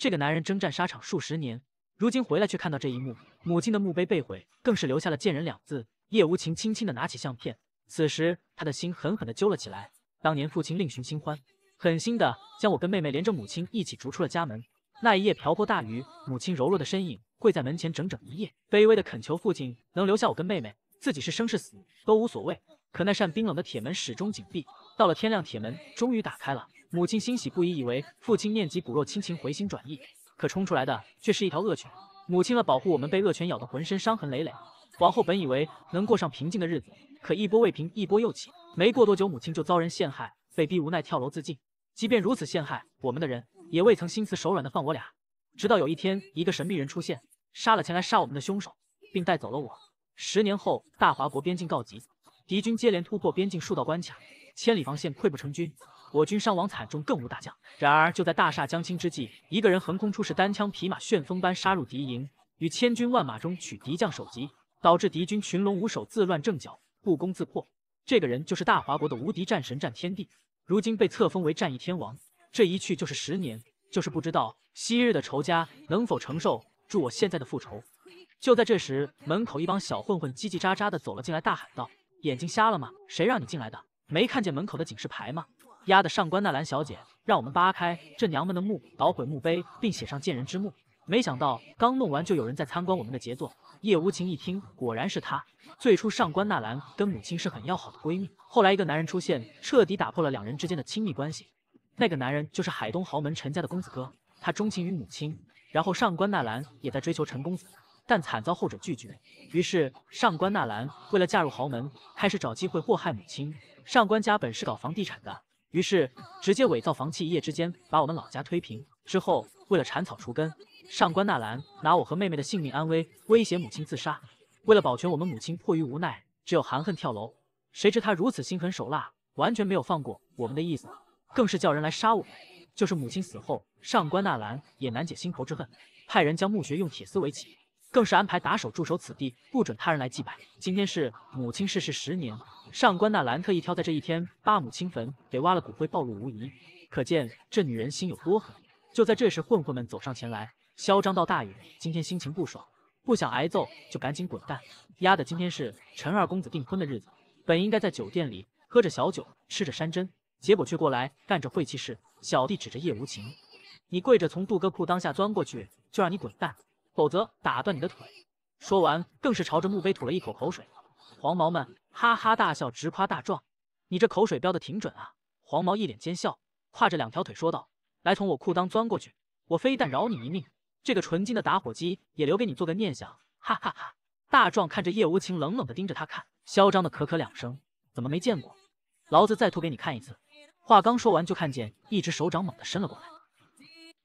这个男人征战沙场数十年，如今回来却看到这一幕，母亲的墓碑被毁，更是留下了“贱人”两字。叶无情轻轻的拿起相片，此时他的心狠狠的揪了起来。当年父亲另寻新欢，狠心的将我跟妹妹连着母亲一起逐出了家门。那一夜瓢泼大雨，母亲柔弱的身影跪在门前整整一夜，卑微的恳求父亲能留下我跟妹妹，自己是生是死都无所谓。可那扇冰冷的铁门始终紧闭。到了天亮，铁门终于打开了。母亲欣喜不已，以为父亲念及骨肉亲情回心转意，可冲出来的却是一条恶犬。母亲为了保护我们，被恶犬咬得浑身伤痕累累。往后本以为能过上平静的日子，可一波未平，一波又起。没过多久，母亲就遭人陷害，被逼无奈跳楼自尽。即便如此，陷害我们的人也未曾心慈手软地放我俩。直到有一天，一个神秘人出现，杀了前来杀我们的凶手，并带走了我。十年后，大华国边境告急，敌军接连突破边境数道关卡，千里防线溃不成军。我军伤亡惨重，更无大将。然而就在大厦将倾之际，一个人横空出世，单枪匹马，旋风般杀入敌营，与千军万马中取敌将首级，导致敌军群龙无首，自乱阵脚，不攻自破。这个人就是大华国的无敌战神战天帝，如今被册封为战役天王。这一去就是十年，就是不知道昔日的仇家能否承受住我现在的复仇。就在这时，门口一帮小混混叽叽喳喳的走了进来，大喊道：“眼睛瞎了吗？谁让你进来的？没看见门口的警示牌吗？”压的上官纳兰小姐让我们扒开这娘们的墓，捣毁墓碑，并写上“贱人之墓”。没想到刚弄完，就有人在参观我们的杰作。叶无情一听，果然是他。最初，上官纳兰跟母亲是很要好的闺蜜，后来一个男人出现，彻底打破了两人之间的亲密关系。那个男人就是海东豪门陈家的公子哥，他钟情于母亲，然后上官纳兰也在追求陈公子，但惨遭后者拒绝。于是上官纳兰为了嫁入豪门，开始找机会祸害母亲。上官家本是搞房地产的。于是，直接伪造房契，一夜之间把我们老家推平。之后，为了铲草除根，上官纳兰拿我和妹妹的性命安危威胁母亲自杀。为了保全我们，母亲迫于无奈，只有含恨跳楼。谁知他如此心狠手辣，完全没有放过我们的意思，更是叫人来杀我们。就是母亲死后，上官纳兰也难解心头之恨，派人将墓穴用铁丝围起，更是安排打手驻守此地，不准他人来祭拜。今天是母亲逝世十年。上官纳兰特意挑在这一天，八母亲坟给挖了，骨灰暴露无遗，可见这女人心有多狠。就在这时，混混们走上前来，嚣张到大爷，今天心情不爽，不想挨揍就赶紧滚蛋。丫的今天是陈二公子订婚的日子，本应该在酒店里喝着小酒，吃着山珍，结果却过来干着晦气事。小弟指着叶无情，你跪着从杜哥裤裆下钻过去，就让你滚蛋，否则打断你的腿。说完，更是朝着墓碑吐了一口口水。黄毛们。哈哈大笑，直夸大壮：“你这口水飙的挺准啊！”黄毛一脸奸笑，跨着两条腿说道：“来，从我裤裆钻过去，我非但饶你一命，这个纯金的打火机也留给你做个念想。”哈哈哈！大壮看着叶无情，冷冷的盯着他看，嚣张的咳咳两声：“怎么没见过？老子再吐给你看一次！”话刚说完，就看见一只手掌猛地伸了过来。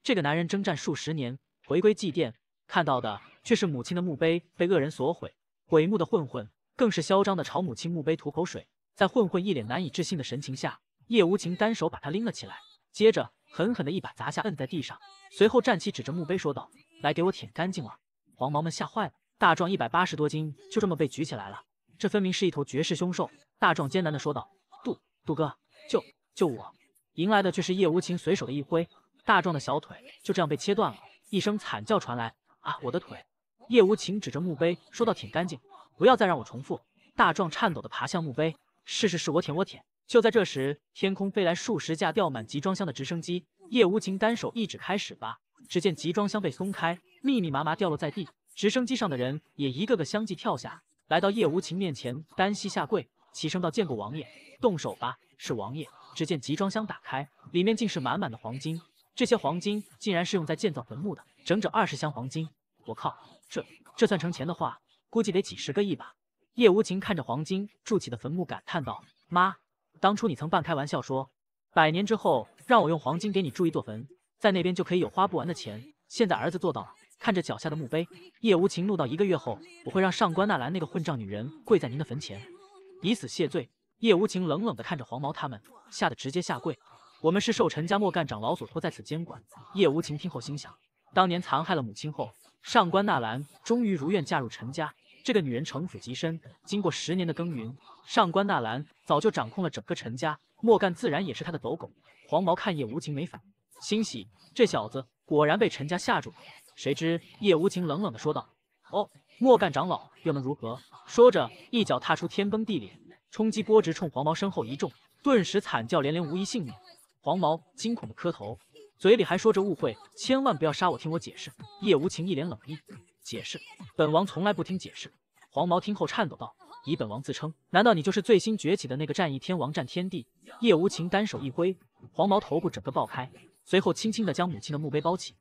这个男人征战数十年，回归祭奠，看到的却是母亲的墓碑被恶人所毁，毁墓的混混。更是嚣张的朝母亲墓碑吐口水，在混混一脸难以置信的神情下，叶无情单手把他拎了起来，接着狠狠的一把砸下，摁在地上，随后站起，指着墓碑说道：“来，给我舔干净了。”黄毛们吓坏了，大壮一百八十多斤就这么被举起来了，这分明是一头绝世凶兽。大壮艰难的说道：“杜杜哥，救救我！”迎来的却是叶无情随手的一挥，大壮的小腿就这样被切断了，一声惨叫传来：“啊，我的腿！”叶无情指着墓碑说道：“舔干净。”不要再让我重复！大壮颤抖的爬向墓碑，是是是，我舔我舔。就在这时，天空飞来数十架吊满集装箱的直升机。叶无情单手一指：“开始吧！”只见集装箱被松开，密密麻麻掉落在地。直升机上的人也一个个相继跳下，来到叶无情面前，单膝下跪，齐声道：“见过王爷，动手吧！”是王爷。只见集装箱打开，里面竟是满满的黄金。这些黄金竟然是用在建造坟墓的，整整二十箱黄金！我靠，这这算成钱的话……估计得几十个亿吧。叶无情看着黄金筑起的坟墓，感叹道：“妈，当初你曾半开玩笑说，百年之后让我用黄金给你筑一座坟，在那边就可以有花不完的钱。现在儿子做到了。”看着脚下的墓碑，叶无情怒道：“一个月后，我会让上官纳兰那个混账女人跪在您的坟前，以死谢罪。”叶无情冷冷地看着黄毛他们，吓得直接下跪。我们是受陈家莫干长老所托，在此监管。叶无情听后心想：当年残害了母亲后，上官纳兰终于如愿嫁入陈家。这个女人城府极深，经过十年的耕耘，上官纳兰早就掌控了整个陈家，莫干自然也是他的走狗。黄毛看叶无情没反，欣喜，这小子果然被陈家吓住了。谁知叶无情冷冷的说道：“哦，莫干长老又能如何？”说着一脚踏出，天崩地裂，冲击波直冲黄毛身后一众，顿时惨叫连连，无一幸免。黄毛惊恐的磕头，嘴里还说着误会，千万不要杀我，听我解释。叶无情一脸冷意。解释，本王从来不听解释。黄毛听后颤抖道：“以本王自称，难道你就是最新崛起的那个战役天王战天帝？”叶无情单手一挥，黄毛头部整个爆开，随后轻轻的将母亲的墓碑包起。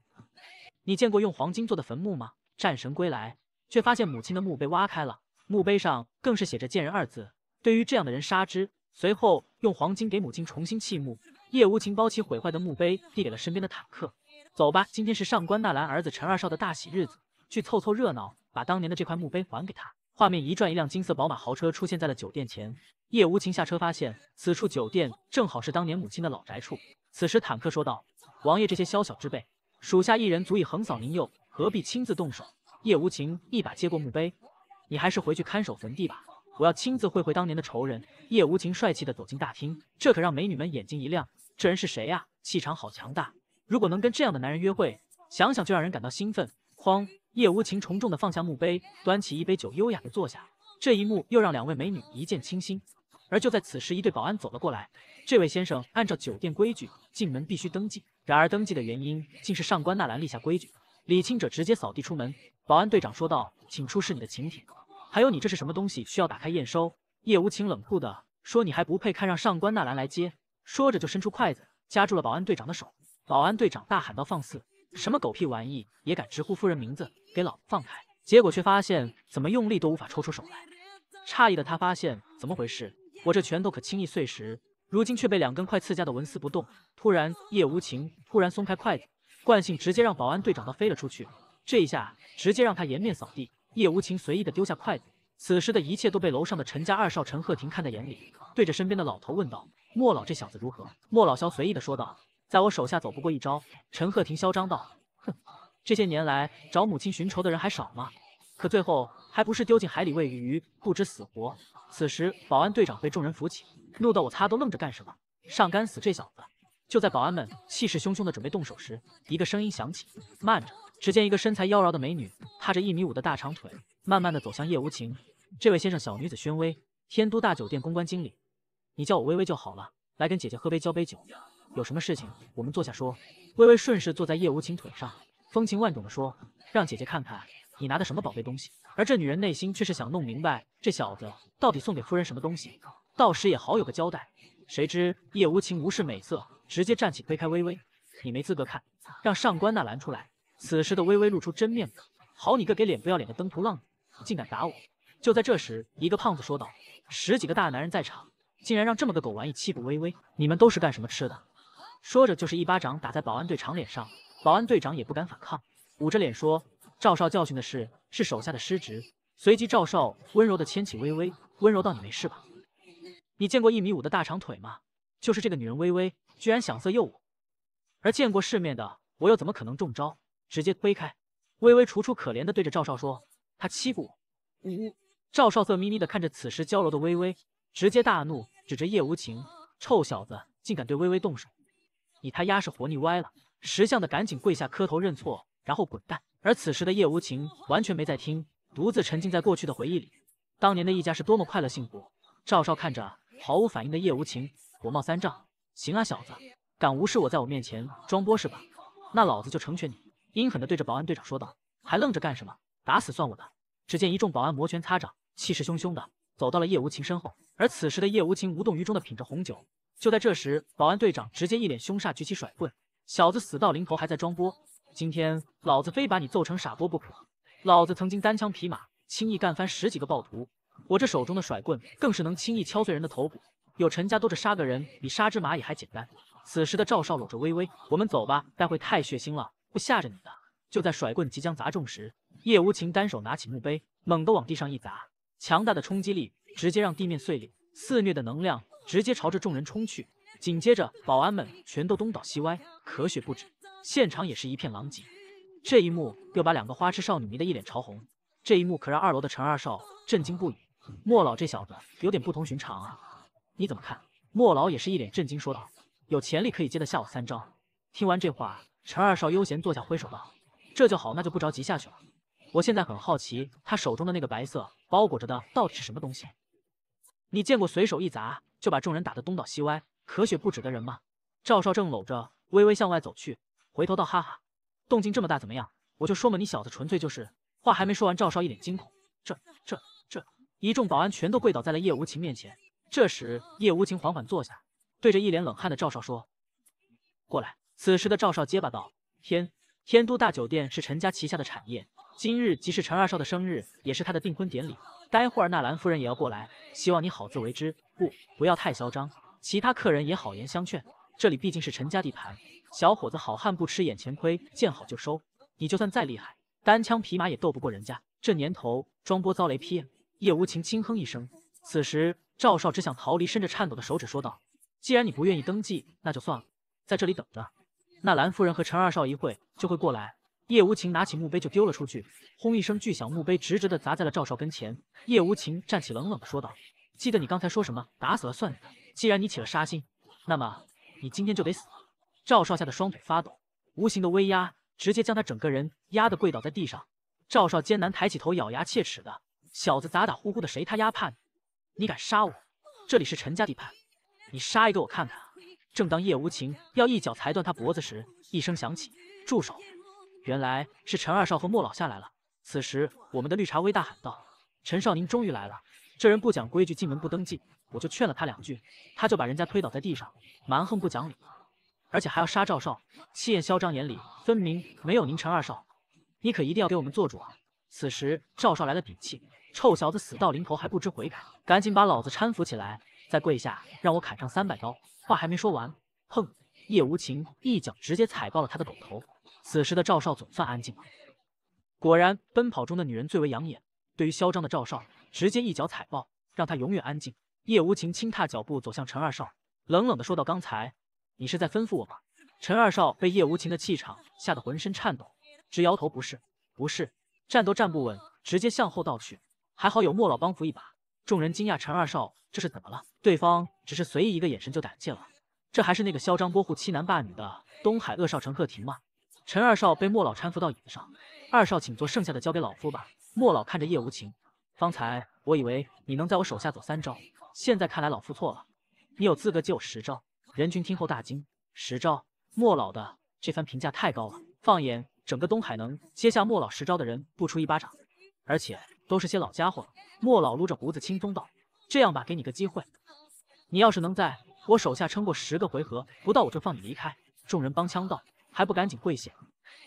你见过用黄金做的坟墓吗？战神归来，却发现母亲的墓被挖开了，墓碑上更是写着“贱人”二字。对于这样的人，杀之。随后用黄金给母亲重新砌墓。叶无情包起毁坏的墓碑，递给了身边的坦克：“走吧，今天是上官纳兰儿子陈二少的大喜日子。”去凑凑热闹，把当年的这块墓碑还给他。画面一转，一辆金色宝马豪车出现在了酒店前。叶无情下车，发现此处酒店正好是当年母亲的老宅处。此时坦克说道：“王爷，这些宵小之辈，属下一人足以横扫宁又何必亲自动手？”叶无情一把接过墓碑：“你还是回去看守坟地吧，我要亲自会会当年的仇人。”叶无情帅气的走进大厅，这可让美女们眼睛一亮：这人是谁呀？气场好强大！如果能跟这样的男人约会，想想就让人感到兴奋。慌。叶无情重重的放下墓碑，端起一杯酒，优雅的坐下。这一幕又让两位美女一见倾心。而就在此时，一对保安走了过来。这位先生按照酒店规矩，进门必须登记。然而登记的原因竟是上官纳兰立下规矩，李清者直接扫地出门。保安队长说道：“请出示你的请帖，还有你这是什么东西，需要打开验收？”叶无情冷酷的说：“你还不配看，让上官纳兰来接。”说着就伸出筷子夹住了保安队长的手。保安队长大喊道：“放肆！”什么狗屁玩意也敢直呼夫人名字？给老子放开！结果却发现怎么用力都无法抽出手来。诧异的他发现怎么回事？我这拳头可轻易碎石，如今却被两根筷刺夹的纹丝不动。突然，叶无情突然松开筷子，惯性直接让保安队长他飞了出去。这一下直接让他颜面扫地。叶无情随意的丢下筷子，此时的一切都被楼上的陈家二少陈鹤亭看在眼里，对着身边的老头问道：“莫老，这小子如何？”莫老肖随意的说道。在我手下走不过一招，陈鹤亭嚣张道：“哼，这些年来找母亲寻仇的人还少吗？可最后还不是丢进海里喂鱼鱼，不知死活。”此时，保安队长被众人扶起，怒道：“我擦，都愣着干什么？上干死这小子！”就在保安们气势汹汹的准备动手时，一个声音响起：“慢着！”只见一个身材妖娆的美女，踏着一米五的大长腿，慢慢的走向叶无情。这位先生，小女子宣威，天都大酒店公关经理，你叫我微微就好了。来，跟姐姐喝杯交杯酒。有什么事情，我们坐下说。微微顺势坐在叶无情腿上，风情万种的说：“让姐姐看看你拿的什么宝贝东西。”而这女人内心却是想弄明白这小子到底送给夫人什么东西，到时也好有个交代。谁知叶无情无视美色，直接站起推开微微：“你没资格看，让上官那拦出来。”此时的微微露出真面目：“好你个给脸不要脸的登徒浪子，竟敢打我！”就在这时，一个胖子说道：“十几个大男人在场，竟然让这么个狗玩意欺负微微，你们都是干什么吃的？”说着，就是一巴掌打在保安队长脸上，保安队长也不敢反抗，捂着脸说：“赵少教训的是是手下的失职。”随即，赵少温柔的牵起微微，温柔道：“你没事吧？你见过一米五的大长腿吗？就是这个女人微微，居然想色诱我，而见过世面的我又怎么可能中招？直接推开微微，楚楚可怜的对着赵少说：‘他欺负我。’呜呜。”赵少色眯眯的看着此时娇柔的微微，直接大怒，指着叶无情：“臭小子，竟敢对微微动手！”你他丫是活腻歪了！识相的赶紧跪下磕头认错，然后滚蛋。而此时的叶无情完全没在听，独自沉浸在过去的回忆里。当年的一家是多么快乐幸福。赵少看着毫无反应的叶无情，火冒三丈：“行啊，小子，敢无视我，在我面前装波是吧？那老子就成全你！”阴狠的对着保安队长说道：“还愣着干什么？打死算我的！”只见一众保安摩拳擦掌，气势汹汹的走到了叶无情身后。而此时的叶无情无动于衷的品着红酒。就在这时，保安队长直接一脸凶煞，举起甩棍。小子死到临头还在装波，今天老子非把你揍成傻波不可！老子曾经单枪匹马，轻易干翻十几个暴徒，我这手中的甩棍更是能轻易敲碎人的头骨。有陈家多着，杀个人比杀只蚂蚁还简单。此时的赵少搂着微微：“我们走吧，待会太血腥了，会吓着你的。”就在甩棍即将砸中时，叶无情单手拿起墓碑，猛地往地上一砸，强大的冲击力直接让地面碎裂，肆虐的能量。直接朝着众人冲去，紧接着保安们全都东倒西歪，咳血不止，现场也是一片狼藉。这一幕又把两个花痴少女迷得一脸潮红。这一幕可让二楼的陈二少震惊不已。莫老这小子有点不同寻常啊！你怎么看？莫老也是一脸震惊说道：“有潜力可以接得下我三招。”听完这话，陈二少悠闲坐下，挥手道：“这就好，那就不着急下去了。我现在很好奇，他手中的那个白色包裹着的到底是什么东西？你见过随手一砸？”就把众人打得东倒西歪、咳血不止的人吗？赵少正搂着微微向外走去，回头道：“哈哈，动静这么大，怎么样？我就说嘛，你小子纯粹就是……”话还没说完，赵少一脸惊恐：“这、这、这！”一众保安全都跪倒在了叶无情面前。这时，叶无情缓缓坐下，对着一脸冷汗的赵少说：“过来。”此时的赵少结巴道：“天，天都大酒店是陈家旗下的产业，今日即是陈二少的生日，也是他的订婚典礼。待会儿那兰夫人也要过来，希望你好自为之。”不，不要太嚣张。其他客人也好言相劝，这里毕竟是陈家地盘。小伙子，好汉不吃眼前亏，见好就收。你就算再厉害，单枪匹马也斗不过人家。这年头，装波遭雷劈。叶无情轻哼一声。此时赵少只想逃离，伸着颤抖的手指说道：“既然你不愿意登记，那就算了，在这里等着。那蓝夫人和陈二少一会就会过来。”叶无情拿起墓碑就丢了出去，轰一声巨响，墓碑直直的砸在了赵少跟前。叶无情站起，冷冷的说道。记得你刚才说什么？打死了算你的。既然你起了杀心，那么你今天就得死。赵少吓得双腿发抖，无形的威压直接将他整个人压得跪倒在地上。赵少艰难抬起头，咬牙切齿的：“小子咋咋呼呼的，谁他丫怕你？你敢杀我？这里是陈家地盘，你杀一个我看看啊！”正当叶无情要一脚踩断他脖子时，一声响起：“住手！”原来是陈二少和莫老下来了。此时，我们的绿茶威大喊道：“陈少，您终于来了！”这人不讲规矩，进门不登记，我就劝了他两句，他就把人家推倒在地上，蛮横不讲理，而且还要杀赵少，气焰嚣张，眼里分明没有宁晨二少，你可一定要给我们做主啊！此时赵少来了底气，臭小子死到临头还不知悔改，赶紧把老子搀扶起来，再跪下让我砍上三百刀。话还没说完，哼，叶无情一脚直接踩爆了他的狗头。此时的赵少总算安静了，果然奔跑中的女人最为养眼，对于嚣张的赵少。直接一脚踩爆，让他永远安静。叶无情轻踏脚步走向陈二少，冷冷的说道：“刚才你是在吩咐我吗？”陈二少被叶无情的气场吓得浑身颤抖，直摇头：“不是，不是，站都站不稳，直接向后倒去。还好有莫老帮扶一把。”众人惊讶：“陈二少这是怎么了？对方只是随意一个眼神就胆怯了，这还是那个嚣张跋扈、欺男霸女的东海恶少陈鹤亭吗？”陈二少被莫老搀扶到椅子上：“二少请坐，剩下的交给老夫吧。”莫老看着叶无情。方才我以为你能在我手下走三招，现在看来老夫错了。你有资格接我十招？人群听后大惊，十招？莫老的这番评价太高了。放眼整个东海，能接下莫老十招的人，不出一巴掌，而且都是些老家伙。莫老撸着胡子轻松道：“这样吧，给你个机会，你要是能在我手下撑过十个回合不到，我就放你离开。”众人帮腔道：“还不赶紧跪下！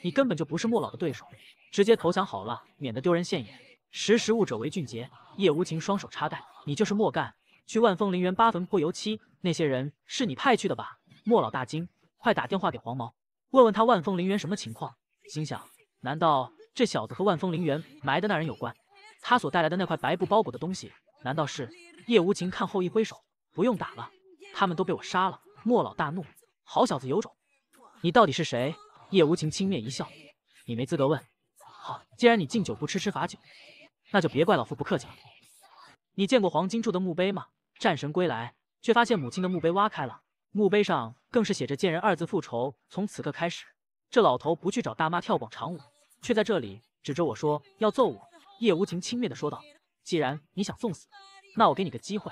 你根本就不是莫老的对手，直接投降好了，免得丢人现眼。”识时务者为俊杰。叶无情双手插袋，你就是莫干，去万峰陵园八坟泼油漆。那些人是你派去的吧？莫老大惊，快打电话给黄毛，问问他万峰陵园什么情况。心想，难道这小子和万峰陵园埋的那人有关？他所带来的那块白布包裹的东西，难道是？叶无情看后一挥手，不用打了，他们都被我杀了。莫老大怒，好小子有种，你到底是谁？叶无情轻蔑一笑，你没资格问。好，既然你敬酒不吃吃罚酒。那就别怪老夫不客气了。你见过黄金柱的墓碑吗？战神归来，却发现母亲的墓碑挖开了，墓碑上更是写着“贱人”二字。复仇从此刻开始。这老头不去找大妈跳广场舞，却在这里指着我说要揍我。叶无情轻蔑的说道：“既然你想送死，那我给你个机会，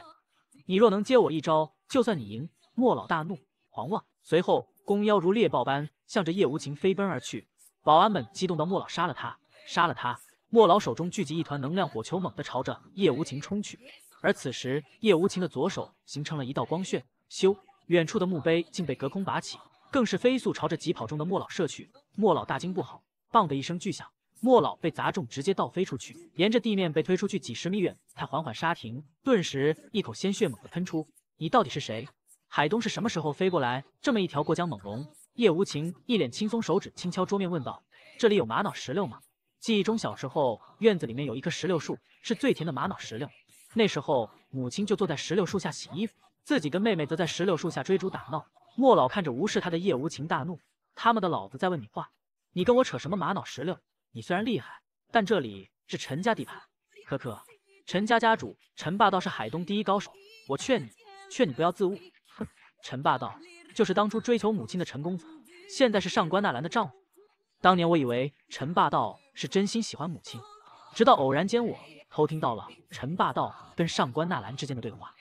你若能接我一招，就算你赢。”莫老大怒，狂妄，随后弓腰如猎豹般向着叶无情飞奔而去。保安们激动到莫老杀了他，杀了他！莫老手中聚集一团能量火球，猛地朝着叶无情冲去。而此时，叶无情的左手形成了一道光炫，咻！远处的墓碑竟被隔空拔起，更是飞速朝着疾跑中的莫老射去。莫老大惊，不好！棒的一声巨响，莫老被砸中，直接倒飞出去，沿着地面被推出去几十米远，才缓缓刹停。顿时，一口鲜血猛地喷出。你到底是谁？海东是什么时候飞过来？这么一条过江猛龙？叶无情一脸轻松，手指轻敲桌面，问道：“这里有玛瑙石榴吗？”记忆中，小时候院子里面有一棵石榴树，是最甜的玛瑙石榴。那时候，母亲就坐在石榴树下洗衣服，自己跟妹妹则在石榴树下追逐打闹。莫老看着无视他的叶无情大怒：“他们的老子在问你话，你跟我扯什么玛瑙石榴？你虽然厉害，但这里是陈家地盘。可可，陈家家主陈霸道是海东第一高手，我劝你，劝你不要自误。哼，陈霸道就是当初追求母亲的陈公子，现在是上官纳兰的丈夫。当年我以为陈霸道。”是真心喜欢母亲，直到偶然间我偷听到了陈霸道跟上官纳兰之间的对话。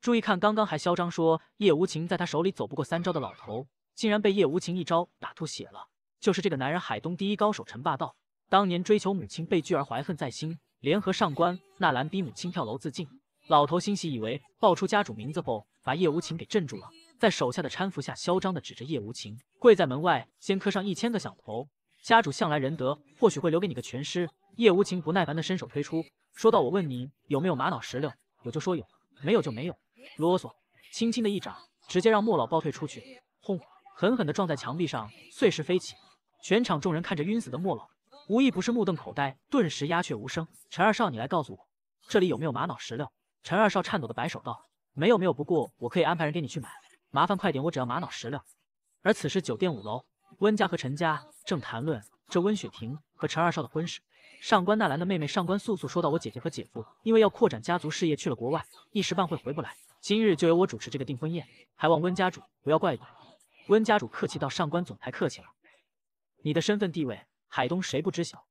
注意看，刚刚还嚣张说叶无情在他手里走不过三招的老头，竟然被叶无情一招打吐血了。就是这个男人，海东第一高手陈霸道，当年追求母亲被拒而怀恨在心，联合上官纳兰逼母亲跳楼自尽。老头欣喜以为报出家主名字后，把叶无情给镇住了，在手下的搀扶下，嚣张的指着叶无情，跪在门外先磕上一千个响头。家主向来仁德，或许会留给你个全尸。叶无情不耐烦的伸手推出，说道：“我问你有没有玛瑙石榴，有就说有，没有就没有。啰嗦！”轻轻的一掌，直接让莫老暴退出去，轰，狠狠的撞在墙壁上，碎石飞起。全场众人看着晕死的莫老，无一不是目瞪口呆，顿时鸦雀无声。陈二少，你来告诉我，这里有没有玛瑙石榴？陈二少颤抖的摆手道：“没有，没有。不过我可以安排人给你去买，麻烦快点，我只要玛瑙石榴。”而此时酒店五楼。温家和陈家正谈论这温雪婷和陈二少的婚事。上官纳兰的妹妹上官素素说到：“我姐姐和姐夫因为要扩展家族事业去了国外，一时半会回不来。今日就由我主持这个订婚宴，还望温家主不要怪罪。”温家主客气道：“上官总台客气了，你的身份地位，海东谁不知晓？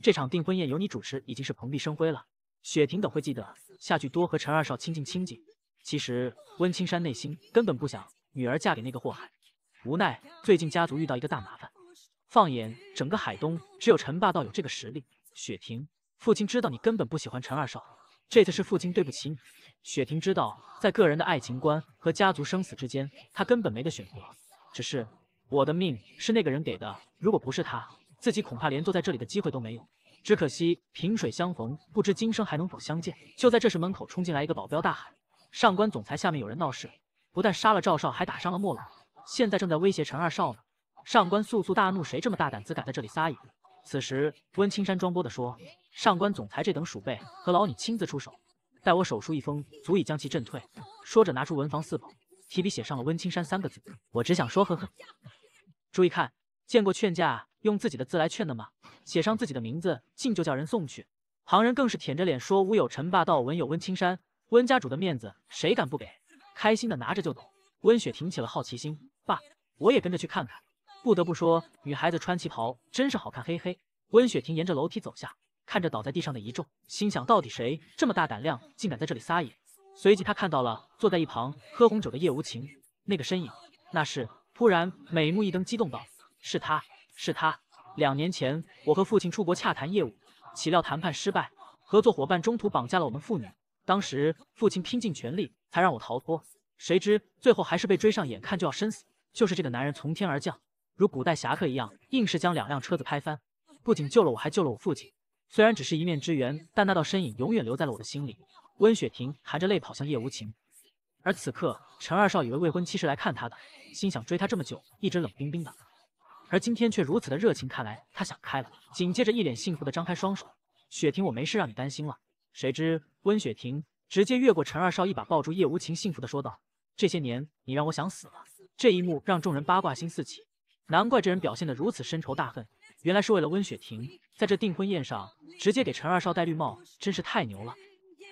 这场订婚宴由你主持，已经是蓬荜生辉了。雪婷等会记得，下去多和陈二少亲近亲近。其实温青山内心根本不想女儿嫁给那个祸害。”无奈，最近家族遇到一个大麻烦。放眼整个海东，只有陈霸道有这个实力。雪婷，父亲知道你根本不喜欢陈二少，这次是父亲对不起你。雪婷知道，在个人的爱情观和家族生死之间，她根本没得选择。只是我的命是那个人给的，如果不是他，自己恐怕连坐在这里的机会都没有。只可惜萍水相逢，不知今生还能否相见。就在这时，门口冲进来一个保镖，大喊：“上官总裁，下面有人闹事，不但杀了赵少，还打伤了莫老。”现在正在威胁陈二少呢！上官素素大怒，谁这么大胆子敢在这里撒野？此时温青山装波的说：“上官总裁这等鼠辈，和劳你亲自出手？待我手书一封，足以将其震退。”说着拿出文房四宝，提笔写上了“温青山”三个字。我只想说，呵呵！注意看，见过劝架用自己的字来劝的吗？写上自己的名字，信就叫人送去。旁人更是舔着脸说：“吾有陈霸道，文有温青山。”温家主的面子，谁敢不给？开心的拿着就走。温雪挺起了好奇心。爸，我也跟着去看看。不得不说，女孩子穿旗袍真是好看，嘿嘿。温雪婷沿着楼梯走下，看着倒在地上的遗众，心想：到底谁这么大胆量，竟敢在这里撒野？随即，她看到了坐在一旁喝红酒的叶无情，那个身影，那是……突然美目一瞪，激动道：“是他，是他！两年前，我和父亲出国洽谈业务，岂料谈判失败，合作伙伴中途绑架了我们父女。当时父亲拼尽全力才让我逃脱，谁知最后还是被追上，眼看就要身死。”就是这个男人从天而降，如古代侠客一样，硬是将两辆车子拍翻，不仅救了我，还救了我父亲。虽然只是一面之缘，但那道身影永远留在了我的心里。温雪婷含着泪跑向叶无情，而此刻陈二少以为未婚妻是来看他的，心想追他这么久一直冷冰冰的，而今天却如此的热情，看来他想开了。紧接着一脸幸福的张开双手，雪婷，我没事，让你担心了。谁知温雪婷直接越过陈二少，一把抱住叶无情，幸福的说道：这些年你让我想死了。这一幕让众人八卦心四起，难怪这人表现得如此深仇大恨，原来是为了温雪婷。在这订婚宴上直接给陈二少戴绿帽，真是太牛了。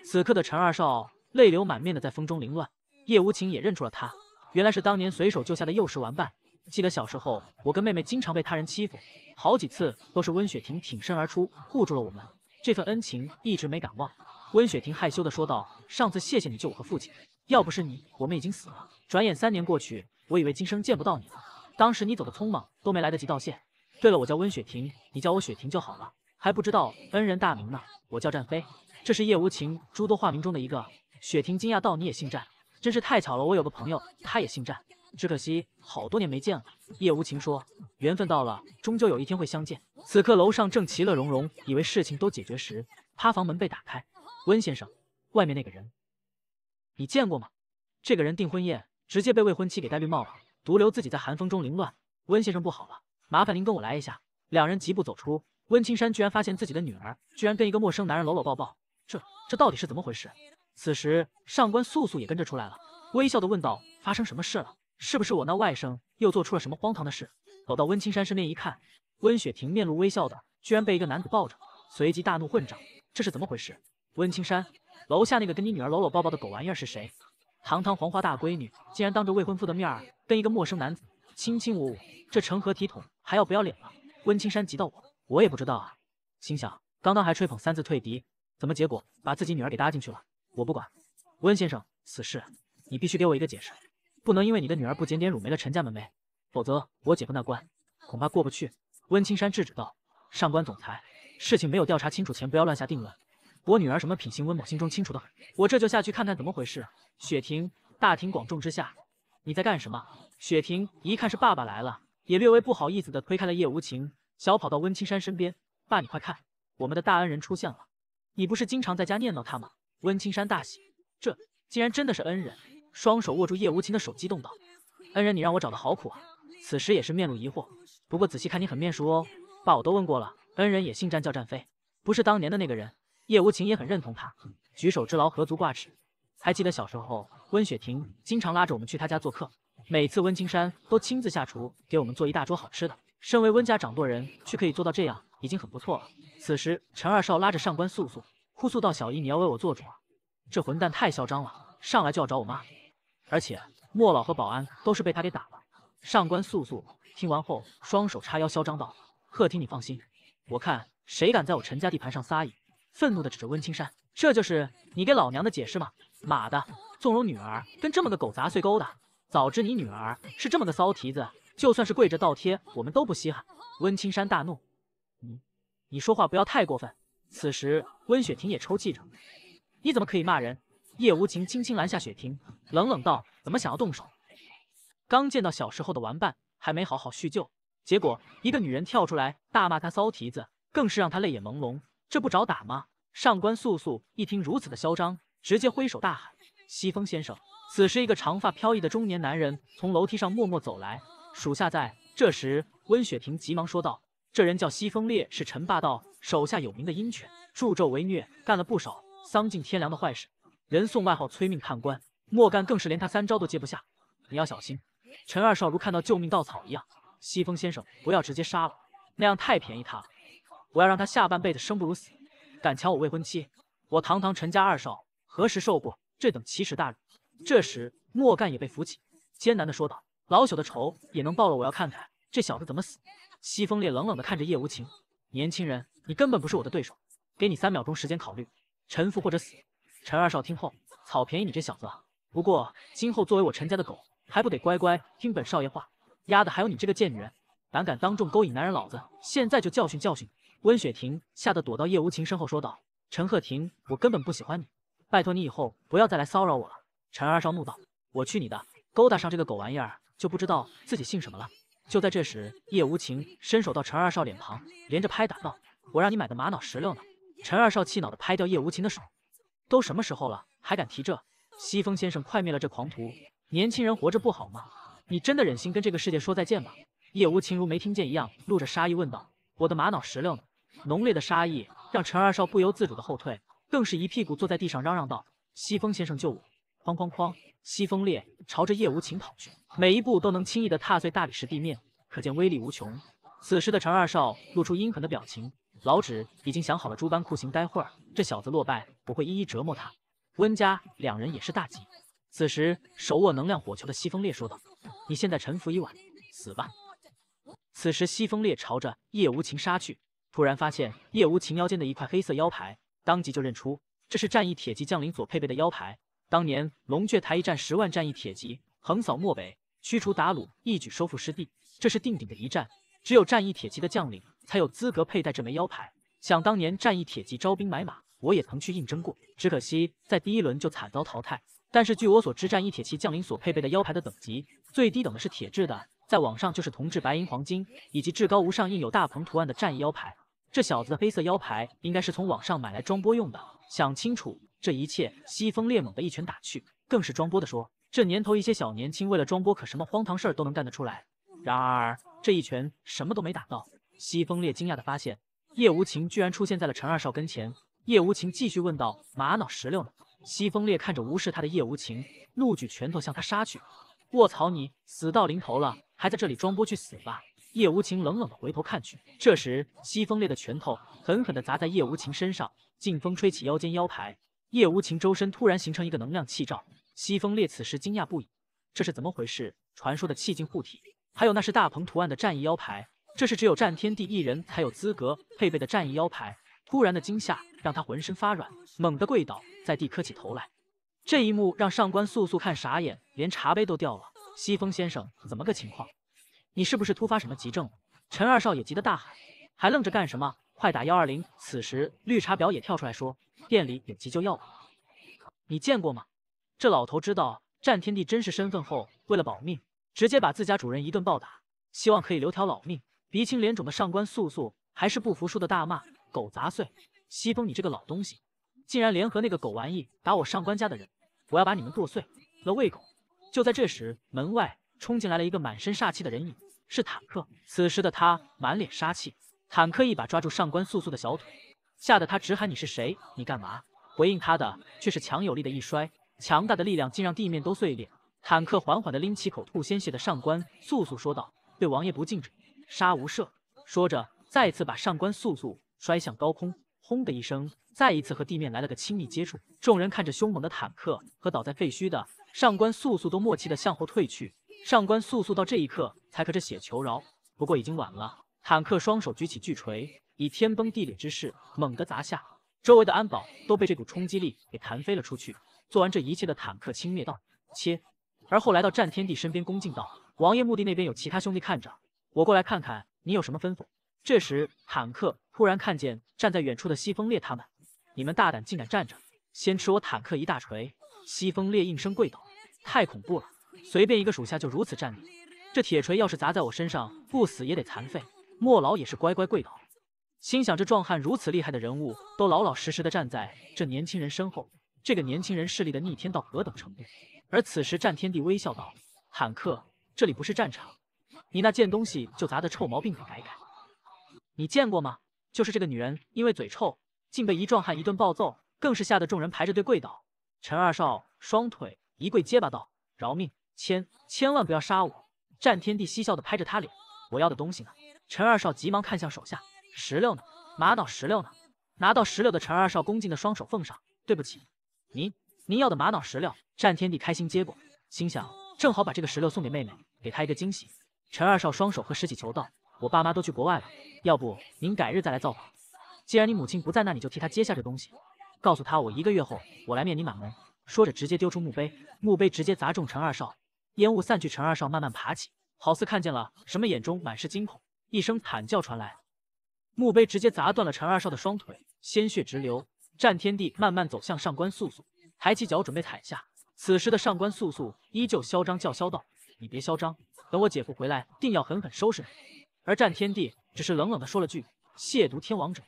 此刻的陈二少泪流满面的在风中凌乱，叶无情也认出了他，原来是当年随手救下的幼时玩伴。记得小时候我跟妹妹经常被他人欺负，好几次都是温雪婷挺身而出护住了我们，这份恩情一直没敢忘。温雪婷害羞的说道：“上次谢谢你救我和父亲，要不是你，我们已经死了。”转眼三年过去。我以为今生见不到你了，当时你走的匆忙，都没来得及道谢。对了，我叫温雪婷，你叫我雪婷就好了，还不知道恩人大名呢。我叫战飞，这是叶无情诸多化名中的一个。雪婷惊讶道：“你也姓战，真是太巧了。我有个朋友，他也姓战，只可惜好多年没见了。”叶无情说：“缘分到了，终究有一天会相见。”此刻楼上正其乐融融，以为事情都解决时，他房门被打开。温先生，外面那个人，你见过吗？这个人订婚宴。直接被未婚妻给戴绿帽了，独留自己在寒风中凌乱。温先生不好了，麻烦您跟我来一下。两人疾步走出，温青山居然发现自己的女儿居然跟一个陌生男人搂搂抱抱，这这到底是怎么回事？此时上官素素也跟着出来了，微笑的问道：“发生什么事了？是不是我那外甥又做出了什么荒唐的事？”走到温青山身边一看，温雪婷面露微笑的居然被一个男子抱着，随即大怒：“混账！这是怎么回事？温青山，楼下那个跟你女儿搂搂抱抱的狗玩意儿是谁？”堂堂黄花大闺女，竟然当着未婚夫的面儿跟一个陌生男子卿卿我我，这成何体统？还要不要脸了？温青山急到我，我也不知道啊，心想刚刚还吹捧三字退敌，怎么结果把自己女儿给搭进去了？我不管，温先生，此事你必须给我一个解释，不能因为你的女儿不检点、辱没了陈家门楣，否则我姐夫那关恐怕过不去。温青山制止道：“上官总裁，事情没有调查清楚前，不要乱下定论。”我女儿什么品行，温某心中清楚的很。我这就下去看看怎么回事。雪婷，大庭广众之下，你在干什么？雪婷一看是爸爸来了，也略微不好意思的推开了叶无情，小跑到温青山身边。爸，你快看，我们的大恩人出现了。你不是经常在家念叨他吗？温青山大喜，这竟然真的是恩人，双手握住叶无情的手，激动道：“恩人，你让我找的好苦啊！”此时也是面露疑惑，不过仔细看你很面熟哦。爸，我都问过了，恩人也姓战，叫战飞，不是当年的那个人。叶无情也很认同他，举手之劳何足挂齿。还记得小时候，温雪婷经常拉着我们去她家做客，每次温青山都亲自下厨给我们做一大桌好吃的。身为温家掌舵人，却可以做到这样，已经很不错了。此时，陈二少拉着上官素素哭诉道：“小姨，你要为我做主啊！这混蛋太嚣张了，上来就要找我妈，而且莫老和保安都是被他给打了。”上官素素听完后，双手叉腰，嚣张道：“贺婷，你放心，我看谁敢在我陈家地盘上撒野！”愤怒地指着温青山：“这就是你给老娘的解释吗？妈的，纵容女儿跟这么个狗杂碎勾搭，早知你女儿是这么个骚蹄子，就算是跪着倒贴，我们都不稀罕。”温青山大怒：“你你说话不要太过分。”此时，温雪婷也抽泣着：“你怎么可以骂人？”叶无情轻轻拦下雪婷，冷冷道：“怎么想要动手？刚见到小时候的玩伴，还没好好叙旧，结果一个女人跳出来大骂他骚蹄子，更是让他泪眼朦胧。”这不找打吗？上官素素一听如此的嚣张，直接挥手大喊：“西风先生！”此时，一个长发飘逸的中年男人从楼梯上默默走来。属下在这时，温雪婷急忙说道：“这人叫西风烈，是陈霸道手下有名的鹰犬，助纣为虐，干了不少丧尽天良的坏事，人送外号‘催命判官’。莫干更是连他三招都接不下，你要小心。”陈二少如看到救命稻草一样：“西风先生，不要直接杀了，那样太便宜他了。”我要让他下半辈子生不如死！敢抢我未婚妻，我堂堂陈家二少何时受过这等奇耻大辱？这时莫干也被扶起，艰难的说道：“老朽的仇也能报了，我要看看这小子怎么死。”西风烈冷冷的看着叶无情：“年轻人，你根本不是我的对手，给你三秒钟时间考虑，臣服或者死。”陈二少听后，草便宜你这小子了，不过今后作为我陈家的狗，还不得乖乖听本少爷话？丫的，还有你这个贱女人，胆敢当众勾引男人，老子现在就教训教训你！温雪婷吓得躲到叶无情身后，说道：“陈鹤婷，我根本不喜欢你，拜托你以后不要再来骚扰我了。”陈二少怒道：“我去你的，勾搭上这个狗玩意儿就不知道自己姓什么了。”就在这时，叶无情伸手到陈二少脸旁，连着拍打道：“我让你买的玛瑙石榴呢？”陈二少气恼地拍掉叶无情的手：“都什么时候了，还敢提这？西风先生，快灭了这狂徒！年轻人活着不好吗？你真的忍心跟这个世界说再见吗？”叶无情如没听见一样，露着杀意问道：“我的玛瑙石榴呢？”浓烈的杀意让陈二少不由自主的后退，更是一屁股坐在地上，嚷嚷道：“西风先生救我！”哐哐哐，西风烈朝着叶无情跑去，每一步都能轻易的踏碎大理石地面，可见威力无穷。此时的陈二少露出阴狠的表情，老纸已经想好了诸般酷刑，待会儿这小子落败，我会一一折磨他。温家两人也是大急。此时手握能量火球的西风烈说道：“你现在臣服已晚，死吧！”此时西风烈朝着叶无情杀去。突然发现叶无情腰间的一块黑色腰牌，当即就认出这是战役铁骑将领所配备的腰牌。当年龙雀台一战，十万战役铁骑横扫漠北，驱除鞑虏，一举收复失地，这是定鼎的一战。只有战役铁骑的将领才有资格佩戴这枚腰牌。想当年战役铁骑招兵买马，我也曾去应征过，只可惜在第一轮就惨遭淘汰。但是据我所知，战役铁骑将领所配备的腰牌的等级，最低等的是铁质的，在网上就是铜制白银、黄金，以及至高无上印有大鹏图案的战役腰牌。这小子的黑色腰牌应该是从网上买来装播用的。想清楚这一切，西风烈猛地一拳打去，更是装播的说：“这年头，一些小年轻为了装播，可什么荒唐事儿都能干得出来。”然而这一拳什么都没打到，西风烈惊讶的发现，叶无情居然出现在了陈二少跟前。叶无情继续问道：“玛瑙石榴呢？”西风烈看着无视他的叶无情，怒举拳头向他杀去：“卧槽，你死到临头了，还在这里装播？去死吧！”叶无情冷冷地回头看去，这时西风烈的拳头狠狠地砸在叶无情身上，劲风吹起腰间腰牌，叶无情周身突然形成一个能量气罩。西风烈此时惊讶不已，这是怎么回事？传说的气劲护体，还有那是大鹏图案的战意腰牌，这是只有战天地一人才有资格配备的战意腰牌。突然的惊吓让他浑身发软，猛地跪倒在地，磕起头来。这一幕让上官素素看傻眼，连茶杯都掉了。西风先生怎么个情况？你是不是突发什么急症了？陈二少也急得大喊：“还愣着干什么？快打幺二零！”此时，绿茶婊也跳出来说：“店里有急救药你见过吗？”这老头知道战天帝真实身份后，为了保命，直接把自家主人一顿暴打，希望可以留条老命。鼻青脸肿的上官素素还是不服输的大骂：“狗杂碎，西风，你这个老东西，竟然联合那个狗玩意打我上官家的人！我要把你们剁碎了喂狗！”就在这时，门外冲进来了一个满身煞气的人影。是坦克。此时的他满脸杀气，坦克一把抓住上官素素的小腿，吓得他直喊：“你是谁？你干嘛？”回应他的却是强有力的一摔，强大的力量竟让地面都碎裂。坦克缓缓地拎起口吐鲜血的上官素素，说道：“对王爷不敬者，杀无赦。”说着，再次把上官素素摔向高空，轰的一声，再一次和地面来了个亲密接触。众人看着凶猛的坦克和倒在废墟的上官素素，都默契地向后退去。上官素素到这一刻才可这血求饶，不过已经晚了。坦克双手举起巨锤，以天崩地裂之势猛地砸下，周围的安保都被这股冲击力给弹飞了出去。做完这一切的坦克轻蔑道：“切。”而后来到战天帝身边恭敬道：“王爷墓地那边有其他兄弟看着，我过来看看，你有什么吩咐？”这时，坦克突然看见站在远处的西风烈他们，你们大胆，竟敢站着！先吃我坦克一大锤！西风烈应声跪倒。太恐怖了！随便一个属下就如此战力，这铁锤要是砸在我身上，不死也得残废。莫老也是乖乖跪倒，心想这壮汉如此厉害的人物，都老老实实的站在这年轻人身后，这个年轻人势力的逆天到何等程度？而此时，战天帝微笑道：“坦克，这里不是战场，你那贱东西就砸的臭毛病可改改。你见过吗？就是这个女人因为嘴臭，竟被一壮汉一顿暴揍，更是吓得众人排着队跪倒。陈二少双腿一跪，结巴道：饶命。”千千万不要杀我！战天帝嬉笑的拍着他脸。我要的东西呢？陈二少急忙看向手下，石榴呢？玛瑙石榴呢？拿到石榴的陈二少恭敬的双手奉上。对不起，您您要的玛瑙石榴。战天帝开心接过，心想正好把这个石榴送给妹妹，给她一个惊喜。陈二少双手和石祈求道，我爸妈都去国外了，要不您改日再来造访？既然你母亲不在，那你就替她接下这东西，告诉他我一个月后我来灭你满门。说着直接丢出墓碑，墓碑直接砸中陈二少。烟雾散去，陈二少慢慢爬起，好似看见了什么，眼中满是惊恐。一声惨叫传来，墓碑直接砸断了陈二少的双腿，鲜血直流。战天帝慢慢走向上官素素，抬起脚准备踩下。此时的上官素素依旧嚣张叫嚣道：“你别嚣张，等我姐夫回来，定要狠狠收拾你。”而战天帝只是冷冷的说了句：“亵渎天王者。”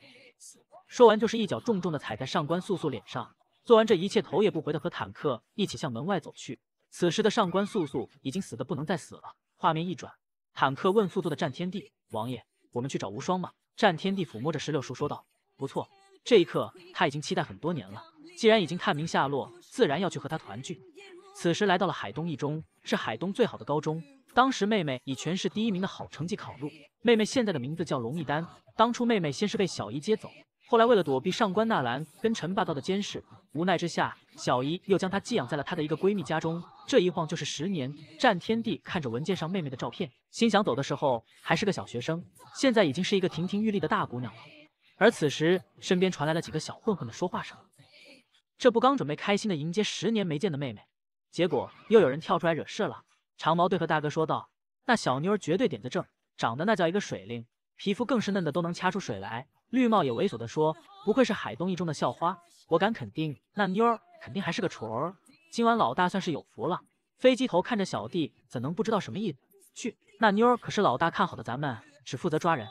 说完就是一脚重重的踩在上官素素脸上。做完这一切，头也不回的和坦克一起向门外走去。此时的上官素素已经死得不能再死了。画面一转，坦克问副座的战天帝：“王爷，我们去找无双吗？”战天帝抚摸着石榴树说道：“不错，这一刻他已经期待很多年了。既然已经探明下落，自然要去和他团聚。”此时来到了海东一中，是海东最好的高中。当时妹妹以全市第一名的好成绩考入。妹妹现在的名字叫龙一丹。当初妹妹先是被小姨接走。后来为了躲避上官纳兰跟陈霸道的监视，无奈之下，小姨又将她寄养在了她的一个闺蜜家中。这一晃就是十年。战天帝看着文件上妹妹的照片，心想走的时候还是个小学生，现在已经是一个亭亭玉立的大姑娘了。而此时，身边传来了几个小混混的说话声。这不，刚准备开心的迎接十年没见的妹妹，结果又有人跳出来惹事了。长毛对和大哥说道：“那小妞儿绝对点子正，长得那叫一个水灵，皮肤更是嫩的都能掐出水来。”绿帽也猥琐地说：“不愧是海东一中的校花，我敢肯定那妞儿肯定还是个雏儿。今晚老大算是有福了。”飞机头看着小弟，怎能不知道什么意思？去，那妞儿可是老大看好的，咱们只负责抓人，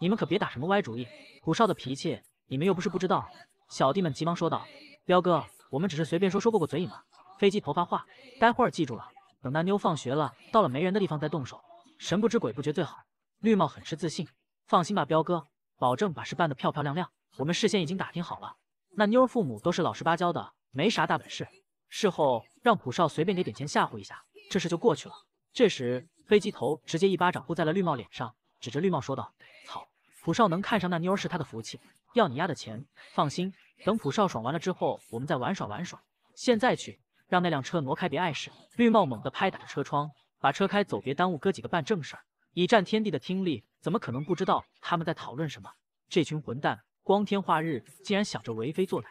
你们可别打什么歪主意。虎少的脾气你们又不是不知道。小弟们急忙说道：“彪哥，我们只是随便说说过过嘴瘾嘛。”飞机头发话：“待会儿记住了，等那妞放学了，到了没人的地方再动手，神不知鬼不觉最好。”绿帽很是自信：“放心吧，彪哥。”保证把事办得漂漂亮亮。我们事先已经打听好了，那妞儿父母都是老实巴交的，没啥大本事。事后让普少随便给点钱吓唬一下，这事就过去了。这时飞机头直接一巴掌呼在了绿帽脸上，指着绿帽说道：“操，普少能看上那妞儿是他的福气，要你丫的钱？放心，等普少爽完了之后，我们再玩耍玩耍。现在去，让那辆车挪开，别碍事。”绿帽猛地拍打着车窗，把车开走，别耽误哥几个办正事儿。以战天地的听力，怎么可能不知道他们在讨论什么？这群混蛋，光天化日竟然想着为非作歹，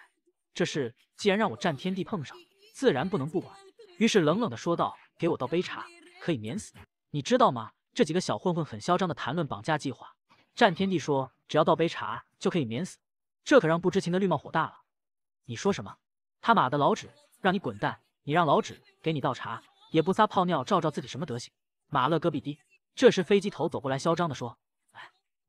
这事既然让我战天地碰上，自然不能不管。于是冷冷地说道：“给我倒杯茶，可以免死，你知道吗？”这几个小混混很嚣张地谈论绑架计划。战天帝说：“只要倒杯茶就可以免死。”这可让不知情的绿帽火大了。你说什么？他马的老纸，让你滚蛋！你让老纸给你倒茶，也不撒泡尿照照自己什么德行？马勒戈壁滴！这时，飞机头走过来，嚣张地说：“哎，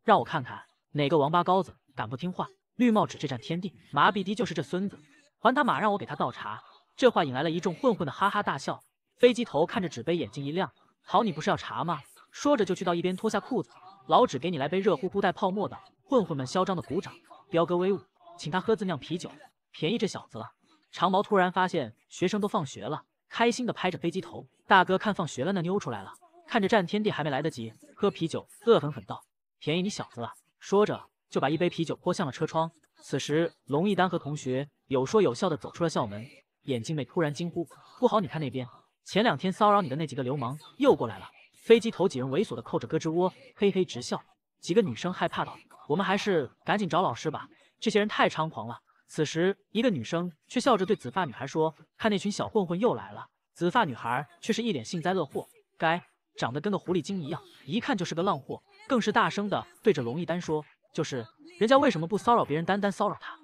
让我看看哪个王八羔子敢不听话！绿帽子这占天地，麻痹的，就是这孙子，还他妈让我给他倒茶！”这话引来了一众混混的哈哈大笑。飞机头看着纸杯，眼睛一亮：“好，你不是要茶吗？”说着就去到一边脱下裤子，老纸给你来杯热乎乎带泡沫的。混混们嚣张的鼓掌：“彪哥威武，请他喝自酿啤酒，便宜这小子了。”长毛突然发现学生都放学了，开心的拍着飞机头：“大哥，看放学了，那妞出来了。”看着战天地还没来得及喝啤酒，恶狠狠道：“便宜你小子了！”说着就把一杯啤酒泼向了车窗。此时，龙一丹和同学有说有笑的走出了校门。眼镜妹突然惊呼：“不好！你看那边，前两天骚扰你的那几个流氓又过来了！”飞机头几人猥琐的扣着胳肢窝，嘿嘿直笑。几个女生害怕道：“我们还是赶紧找老师吧，这些人太猖狂了。”此时，一个女生却笑着对紫发女孩说：“看那群小混混又来了。”紫发女孩却是一脸幸灾乐祸：“该。”长得跟个狐狸精一样，一看就是个浪货，更是大声的对着龙一丹说：“就是，人家为什么不骚扰别人，单单骚扰他？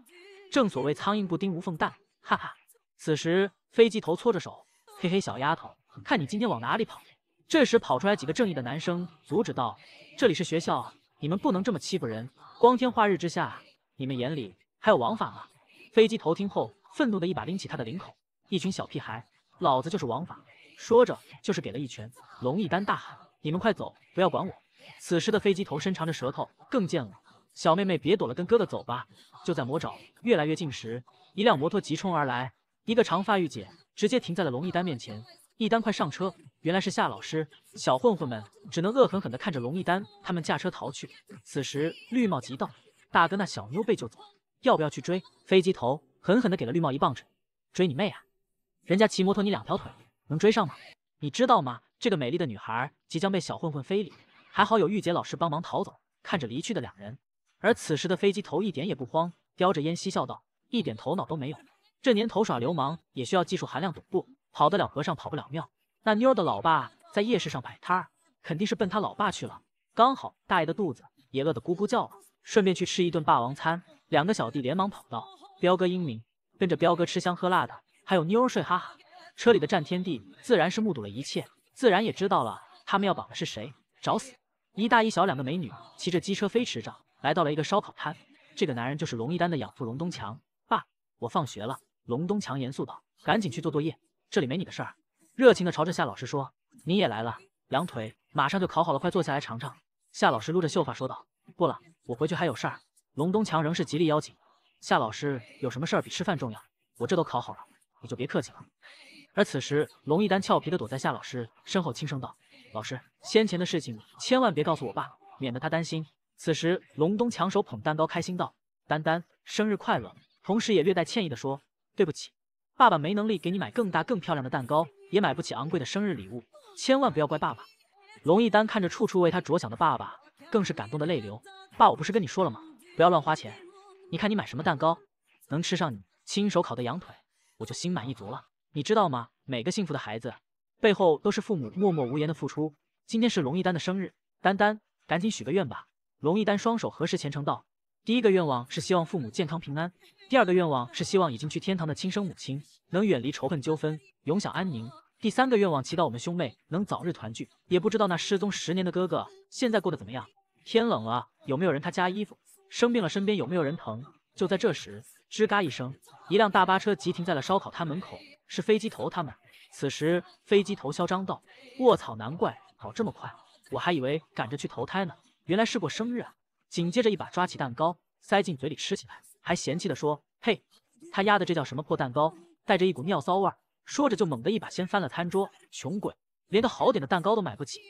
正所谓苍蝇不叮无缝蛋，哈哈。”此时飞机头搓着手，嘿嘿，小丫头，看你今天往哪里跑？这时跑出来几个正义的男生阻止道：“这里是学校，你们不能这么欺负人，光天化日之下，你们眼里还有王法吗？”飞机头听后，愤怒的一把拎起他的领口：“一群小屁孩，老子就是王法！”说着，就是给了一拳。龙一丹大喊：“你们快走，不要管我！”此时的飞机头伸长着舌头，更贱了：“小妹妹别躲了，跟哥哥走吧！”就在魔爪越来越近时，一辆摩托急冲而来，一个长发御姐直接停在了龙一丹面前：“一丹，快上车！”原来是夏老师。小混混们只能恶狠狠地看着龙一丹他们驾车逃去。此时绿帽急道：“大哥，那小妞被救走，要不要去追？”飞机头狠狠地给了绿帽一棒子：“追你妹啊！人家骑摩托，你两条腿。”能追上吗？你知道吗？这个美丽的女孩即将被小混混非礼，还好有御姐老师帮忙逃走。看着离去的两人，而此时的飞机头一点也不慌，叼着烟嬉笑道：“一点头脑都没有，这年头耍流氓也需要技术含量，懂不？跑得了和尚跑不了庙。那妞儿的老爸在夜市上摆摊儿，肯定是奔他老爸去了。刚好大爷的肚子也饿得咕咕叫了，顺便去吃一顿霸王餐。”两个小弟连忙跑到：“彪哥英明，跟着彪哥吃香喝辣的，还有妞儿睡哈哈。”车里的战天地自然是目睹了一切，自然也知道了他们要绑的是谁，找死！一大一小两个美女骑着机车飞驰着，来到了一个烧烤摊。这个男人就是龙一丹的养父龙东强。爸，我放学了。龙东强严肃道：“赶紧去做作业，这里没你的事儿。”热情地朝着夏老师说：“你也来了，羊腿马上就烤好了，快坐下来尝尝。”夏老师撸着秀发说道：“不了，我回去还有事儿。”龙东强仍是极力邀请：“夏老师有什么事儿比吃饭重要？我这都烤好了，你就别客气了。”而此时，龙一丹俏皮的躲在夏老师身后，轻声道：“老师，先前的事情千万别告诉我爸，免得他担心。”此时，龙东抢手捧蛋糕，开心道：“丹丹，生日快乐！”同时也略带歉意的说：“对不起，爸爸没能力给你买更大更漂亮的蛋糕，也买不起昂贵的生日礼物，千万不要怪爸爸。”龙一丹看着处处为他着想的爸爸，更是感动的泪流：“爸，我不是跟你说了吗？不要乱花钱。你看你买什么蛋糕，能吃上你亲手烤的羊腿，我就心满意足了。”你知道吗？每个幸福的孩子背后都是父母默默无言的付出。今天是龙一丹的生日，丹丹，赶紧许个愿吧。龙一丹双手合十虔诚道：第一个愿望是希望父母健康平安；第二个愿望是希望已经去天堂的亲生母亲能远离仇恨纠纷，永享安宁；第三个愿望祈祷我们兄妹能早日团聚。也不知道那失踪十年的哥哥现在过得怎么样？天冷了，有没有人他加衣服？生病了，身边有没有人疼？就在这时。吱嘎一声，一辆大巴车急停在了烧烤摊门口。是飞机头他们。此时，飞机头嚣张道：“卧槽，难怪跑这么快，我还以为赶着去投胎呢，原来是过生日啊！”紧接着一把抓起蛋糕塞进嘴里吃起来，还嫌弃地说：“嘿，他丫的这叫什么破蛋糕，带着一股尿骚味！”说着就猛地一把掀翻了餐桌。穷鬼，连个好点的蛋糕都买不起，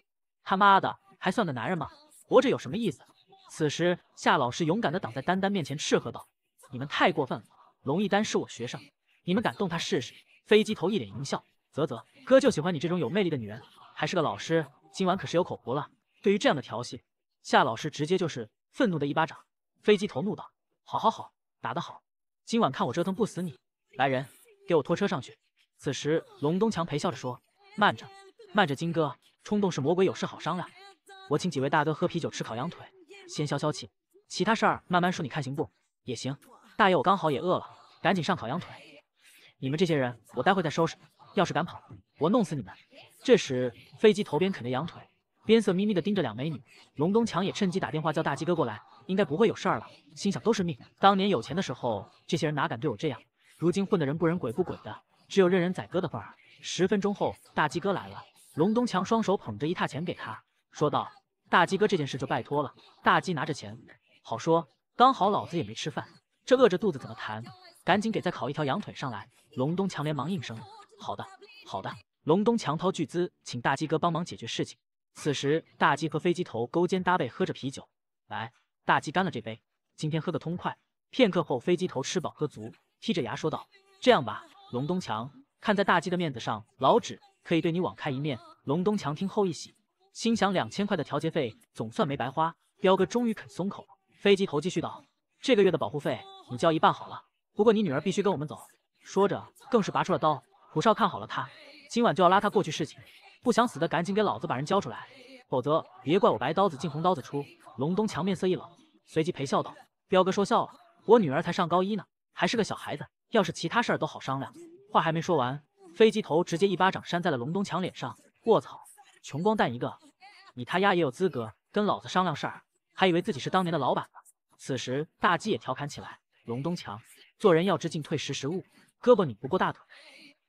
他妈的还算个男人吗？活着有什么意思？此时，夏老师勇敢的挡在丹丹面前，斥喝道。你们太过分了！龙一丹是我学生，你们敢动他试试？飞机头一脸淫笑，啧啧，哥就喜欢你这种有魅力的女人，还是个老师，今晚可是有口福了。对于这样的调戏，夏老师直接就是愤怒的一巴掌。飞机头怒道：“好好好，打得好！今晚看我折腾不死你！来人，给我拖车上去。”此时，龙东强陪笑着说：“慢着，慢着，金哥冲动是魔鬼，有事好商量。我请几位大哥喝啤酒，吃烤羊腿，先消消气，其他事儿慢慢说，你看行不？也行。”大爷，我刚好也饿了，赶紧上烤羊腿。你们这些人，我待会再收拾。要是敢跑，我弄死你们！这时，飞机头边啃着羊腿，边色眯眯地盯着两美女。龙东强也趁机打电话叫大鸡哥过来，应该不会有事儿了。心想都是命，当年有钱的时候，这些人哪敢对我这样？如今混得人不人鬼不鬼的，只有任人宰割的份儿。十分钟后，大鸡哥来了，龙东强双手捧着一沓钱给他，说道：“大鸡哥，这件事就拜托了。”大鸡拿着钱，好说，刚好老子也没吃饭。这饿着肚子怎么谈？赶紧给再烤一条羊腿上来！龙东强连忙应声：“好的，好的。”龙东强掏巨资请大鸡哥帮忙解决事情。此时，大鸡和飞机头勾肩搭背，喝着啤酒：“来，大鸡干了这杯，今天喝个痛快。”片刻后，飞机头吃饱喝足，剔着牙说道：“这样吧，龙东强，看在大鸡的面子上，老纸可以对你网开一面。”龙东强听后一喜，心想两千块的调节费总算没白花，彪哥终于肯松口了。飞机头继续道：“这个月的保护费。”你交易办好了，不过你女儿必须跟我们走。说着，更是拔出了刀。虎少看好了他，今晚就要拉他过去侍寝。不想死的，赶紧给老子把人交出来，否则别怪我白刀子进红刀子出。龙东强面色一冷，随即陪笑道：“彪哥说笑了，我女儿才上高一呢，还是个小孩子。要是其他事儿都好商量。”话还没说完，飞机头直接一巴掌扇在了龙东强脸上。我操，穷光蛋一个，你他丫也有资格跟老子商量事儿？还以为自己是当年的老板呢。此时大鸡也调侃起来。龙东强，做人要知进退，识时务。胳膊拧不过大腿，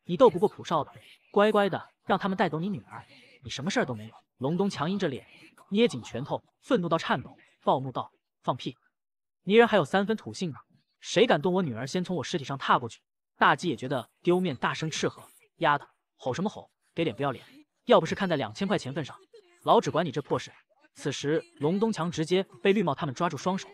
你斗不过普少的，乖乖的让他们带走你女儿，你什么事儿都没有。龙东强阴着脸，捏紧拳头，愤怒到颤抖，暴怒道：“放屁！泥人还有三分土性呢，谁敢动我女儿，先从我尸体上踏过去！”大鸡也觉得丢面，大声斥喝：“丫的，吼什么吼？给脸不要脸！要不是看在两千块钱份上，老只管你这破事。”此时，龙东强直接被绿帽他们抓住双手，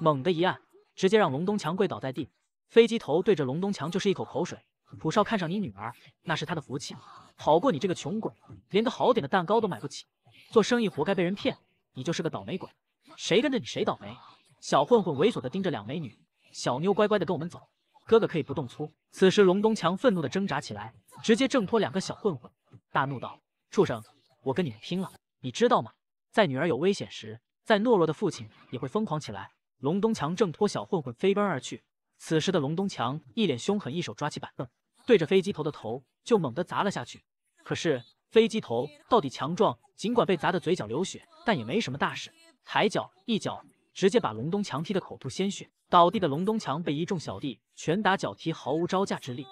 猛地一按。直接让龙东强跪倒在地，飞机头对着龙东强就是一口口水。普少看上你女儿，那是他的福气，好过你这个穷鬼，连个好点的蛋糕都买不起。做生意活该被人骗，你就是个倒霉鬼，谁跟着你谁倒霉。小混混猥琐的盯着两美女，小妞乖乖的跟我们走，哥哥可以不动粗。此时龙东强愤怒的挣扎起来，直接挣脱两个小混混，大怒道：“畜生，我跟你们拼了！你知道吗？在女儿有危险时，在懦弱的父亲也会疯狂起来。”龙东强挣脱小混混，飞奔而去。此时的龙东强一脸凶狠，一手抓起板凳，对着飞机头的头就猛地砸了下去。可是飞机头到底强壮，尽管被砸得嘴角流血，但也没什么大事。抬脚一脚，直接把龙东强踢得口吐鲜血，倒地的龙东强被一众小弟拳打脚踢，毫无招架之力。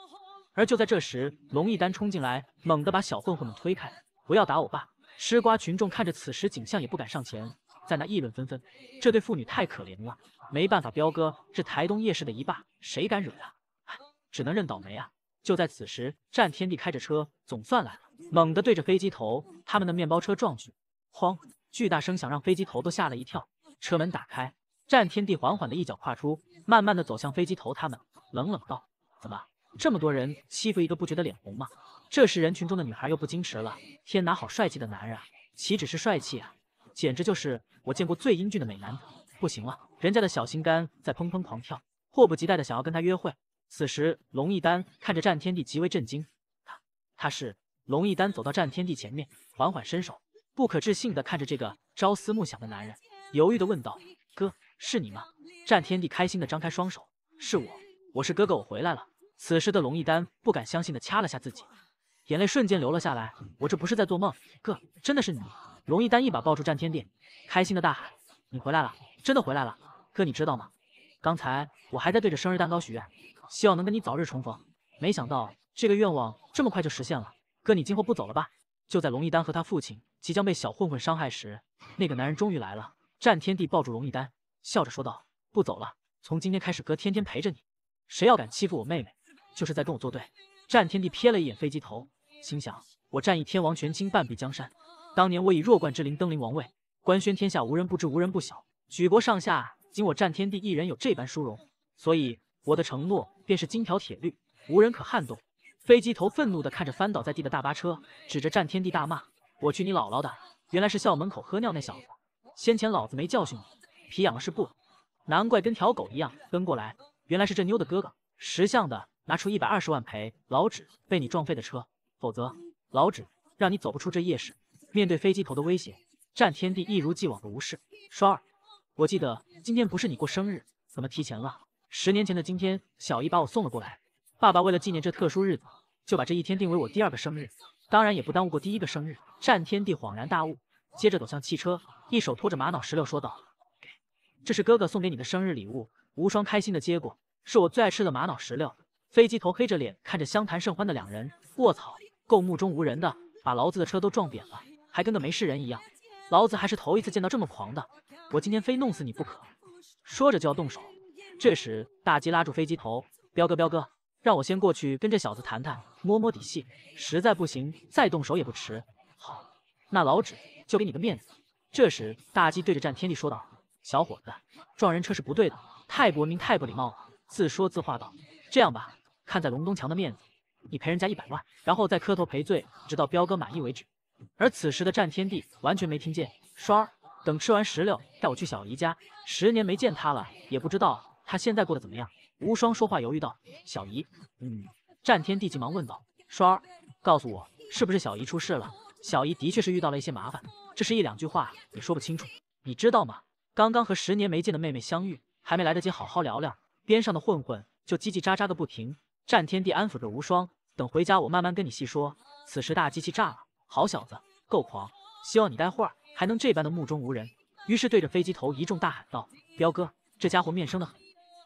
而就在这时，龙一丹冲进来，猛地把小混混们推开：“不要打我爸！”吃瓜群众看着此时景象，也不敢上前。在那议论纷纷，这对妇女太可怜了，没办法，彪哥是台东夜市的一霸，谁敢惹他？只能认倒霉啊！就在此时，战天帝开着车总算来了，猛地对着飞机头他们的面包车撞去，哐！巨大声响让飞机头都吓了一跳。车门打开，战天帝缓缓的一脚跨出，慢慢的走向飞机头他们，冷冷道：“怎么，这么多人欺负一个不觉得脸红吗？”这时，人群中的女孩又不矜持了，天哪，好帅气的男人啊！岂止是帅气啊！简直就是我见过最英俊的美男子，不行了，人家的小心肝在砰砰狂跳，迫不及待的想要跟他约会。此时，龙一丹看着战天帝，极为震惊。他他是龙一丹走到战天帝前面，缓缓伸手，不可置信的看着这个朝思暮想的男人，犹豫的问道：“哥，是你吗？”战天帝开心的张开双手：“是我，我是哥哥，我回来了。”此时的龙一丹不敢相信的掐了下自己，眼泪瞬间流了下来。我这不是在做梦，哥，真的是你。龙一丹一把抱住战天帝，开心的大喊：“你回来了，真的回来了，哥，你知道吗？刚才我还在对着生日蛋糕许愿，希望能跟你早日重逢，没想到这个愿望这么快就实现了。哥，你今后不走了吧？”就在龙一丹和他父亲即将被小混混伤害时，那个男人终于来了。战天帝抱住龙一丹，笑着说道：“不走了，从今天开始，哥天天陪着你。谁要敢欺负我妹妹，就是在跟我作对。”战天帝瞥了一眼飞机头，心想：“我战一天王，全倾半壁江山。”当年我以弱冠之灵登临王位，官宣天下，无人不知，无人不晓。举国上下，仅我战天帝一人有这般殊荣，所以我的承诺便是金条铁律，无人可撼动。飞机头愤怒地看着翻倒在地的大巴车，指着战天帝大骂：“我去你姥姥的！原来是校门口喝尿那小子，先前老子没教训你，皮痒了是不？难怪跟条狗一样跟过来。原来是这妞的哥哥，识相的拿出一百二十万赔老纸被你撞废的车，否则老纸让你走不出这夜市。”面对飞机头的威胁，战天帝一如既往的无视。双儿，我记得今天不是你过生日，怎么提前了？十年前的今天，小姨把我送了过来。爸爸为了纪念这特殊日子，就把这一天定为我第二个生日。当然也不耽误过第一个生日。战天帝恍然大悟，接着走向汽车，一手托着玛瑙石榴说道：“给，这是哥哥送给你的生日礼物。”无双开心的接过，是我最爱吃的玛瑙石榴。飞机头黑着脸看着相谈甚欢的两人，卧槽，够目中无人的，把老子的车都撞扁了。还跟个没事人一样，老子还是头一次见到这么狂的，我今天非弄死你不可！说着就要动手，这时大鸡拉住飞机头，彪哥，彪哥，让我先过去跟这小子谈谈，摸摸底细，实在不行再动手也不迟。好，那老纸就给你个面子。这时大鸡对着战天地说道：“小伙子，撞人车是不对的，太不文明，太不礼貌了。”自说自话道：“这样吧，看在龙东强的面子，你赔人家一百万，然后再磕头赔罪，直到彪哥满意为止。”而此时的战天帝完全没听见。双儿，等吃完石榴，带我去小姨家。十年没见她了，也不知道她现在过得怎么样。无双说话犹豫道：“小姨，嗯。”战天帝急忙问道：“双儿，告诉我，是不是小姨出事了？”小姨的确是遇到了一些麻烦，这是一两句话也说不清楚。你知道吗？刚刚和十年没见的妹妹相遇，还没来得及好好聊聊，边上的混混就叽叽喳喳的不停。战天帝安抚着无双：“等回家，我慢慢跟你细说。”此时大机器炸了。好小子，够狂！希望你待会儿还能这般的目中无人。于是对着飞机头一众大喊道：“彪哥，这家伙面生的很，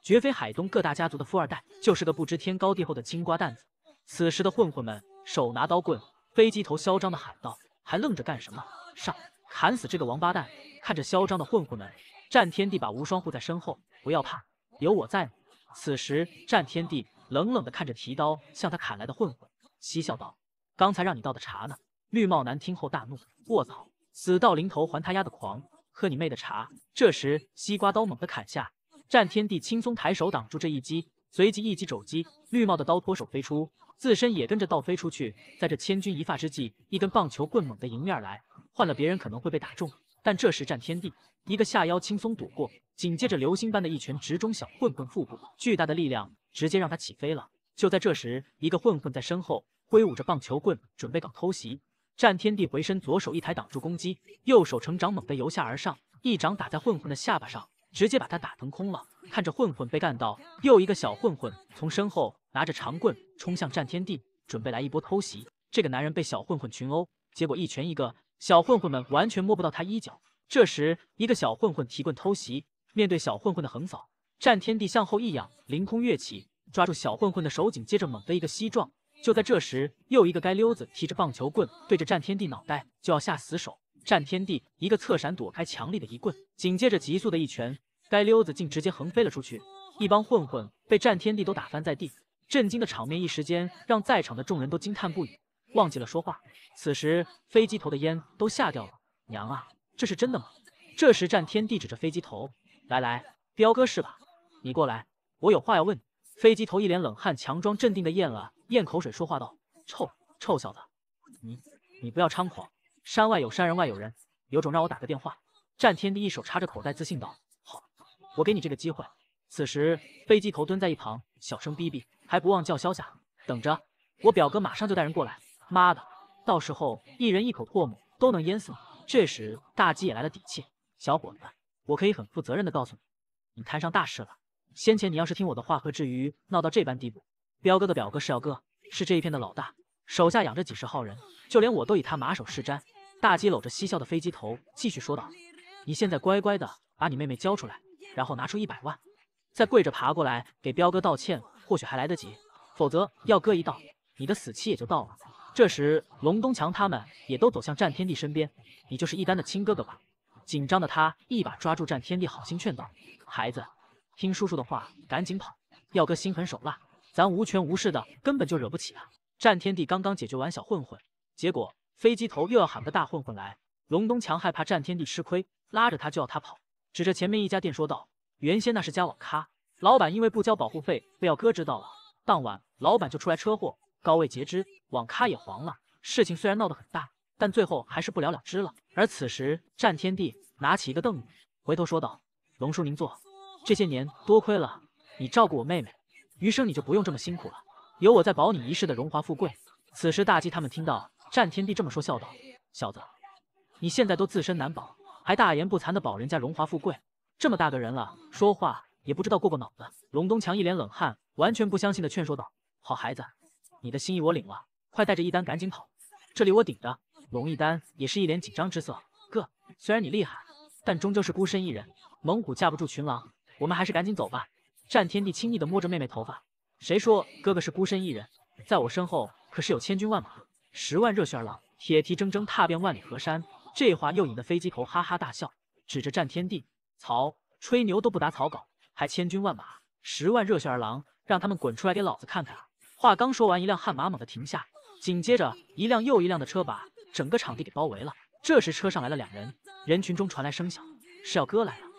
绝非海东各大家族的富二代，就是个不知天高地厚的青瓜蛋子。”此时的混混们手拿刀棍，飞机头嚣张的喊道：“还愣着干什么？上，砍死这个王八蛋！”看着嚣张的混混们，战天帝把无双护在身后，不要怕，有我在呢。此时战天帝冷冷的看着提刀向他砍来的混混，嬉笑道：“刚才让你倒的茶呢？”绿帽男听后大怒：“卧槽！死到临头还他丫的狂，喝你妹的茶！”这时西瓜刀猛地砍下，战天地轻松抬手挡住这一击，随即一击肘击，绿帽的刀脱手飞出，自身也跟着倒飞出去。在这千钧一发之际，一根棒球棍猛地迎面而来，换了别人可能会被打中，但这时战天地一个下腰轻松躲过，紧接着流星般的一拳直中小混混腹部，巨大的力量直接让他起飞了。就在这时，一个混混在身后挥舞着棒球棍准备搞偷袭。战天帝回身，左手一抬挡住攻击，右手成掌猛地由下而上一掌打在混混的下巴上，直接把他打腾空了。看着混混被干倒，又一个小混混从身后拿着长棍冲向战天帝，准备来一波偷袭。这个男人被小混混群殴，结果一拳一个，小混混们完全摸不到他衣角。这时，一个小混混提棍偷袭，面对小混混的横扫，战天帝向后一仰，凌空跃起，抓住小混混的手颈，接着猛的一个膝撞。就在这时，又一个该溜子提着棒球棍对着战天帝脑袋就要下死手，战天帝一个侧闪躲开强力的一棍，紧接着急速的一拳，该溜子竟直接横飞了出去，一帮混混被战天帝都打翻在地，震惊的场面一时间让在场的众人都惊叹不已，忘记了说话。此时飞机头的烟都吓掉了，娘啊，这是真的吗？这时战天帝指着飞机头，来来，彪哥是吧？你过来，我有话要问你。飞机头一脸冷汗，强装镇定地咽了咽口水，说话道：“臭臭小子，你你不要猖狂，山外有山，人外有人，有种让我打个电话。”战天帝一手插着口袋，自信道：“好，我给你这个机会。”此时，飞机头蹲在一旁，小声逼逼，还不忘叫嚣下：“等着，我表哥马上就带人过来，妈的，到时候一人一口唾沫都能淹死你。”这时，大鸡也来了底气：“小伙子，我可以很负责任的告诉你，你摊上大事了。”先前你要是听我的话，何至于闹到这般地步？彪哥的表哥是耀哥，是这一片的老大，手下养着几十号人，就连我都以他马首是瞻。大鸡搂着嬉笑的飞机头，继续说道：“你现在乖乖的把你妹妹交出来，然后拿出一百万，再跪着爬过来给彪哥道歉，或许还来得及。否则，耀哥一到，你的死期也就到了。”这时，龙东强他们也都走向战天帝身边。你就是一丹的亲哥哥吧？紧张的他一把抓住战天帝，好心劝道：“孩子。”听叔叔的话，赶紧跑！耀哥心狠手辣，咱无权无势的，根本就惹不起啊！战天帝刚刚解决完小混混，结果飞机头又要喊个大混混来。龙东强害怕战天帝吃亏，拉着他就要他跑，指着前面一家店说道：“原先那是家网咖，老板因为不交保护费被耀哥知道了，当晚老板就出来车祸，高位截肢，网咖也黄了。事情虽然闹得很大，但最后还是不了了之了。”而此时，战天帝拿起一个凳子，回头说道：“龙叔，您坐。”这些年多亏了你照顾我妹妹，余生你就不用这么辛苦了，有我在保你一世的荣华富贵。此时大吉他们听到战天帝这么说，笑道：“小子，你现在都自身难保，还大言不惭的保人家荣华富贵？这么大个人了，说话也不知道过过脑子。”龙东强一脸冷汗，完全不相信的劝说道：“好孩子，你的心意我领了，快带着一丹赶紧跑，这里我顶着。”龙一丹也是一脸紧张之色：“哥，虽然你厉害，但终究是孤身一人，蒙古架不住群狼。”我们还是赶紧走吧。战天帝轻易地摸着妹妹头发，谁说哥哥是孤身一人？在我身后可是有千军万马、十万热血儿郎，铁蹄铮铮踏遍万里河山。这话又引得飞机头哈哈大笑，指着战天帝：“操，吹牛都不打草稿，还千军万马、十万热血儿郎，让他们滚出来给老子看看！”话刚说完，一辆悍马猛地停下，紧接着一辆又一辆的车把整个场地给包围了。这时车上来了两人，人群中传来声响，是要哥来了。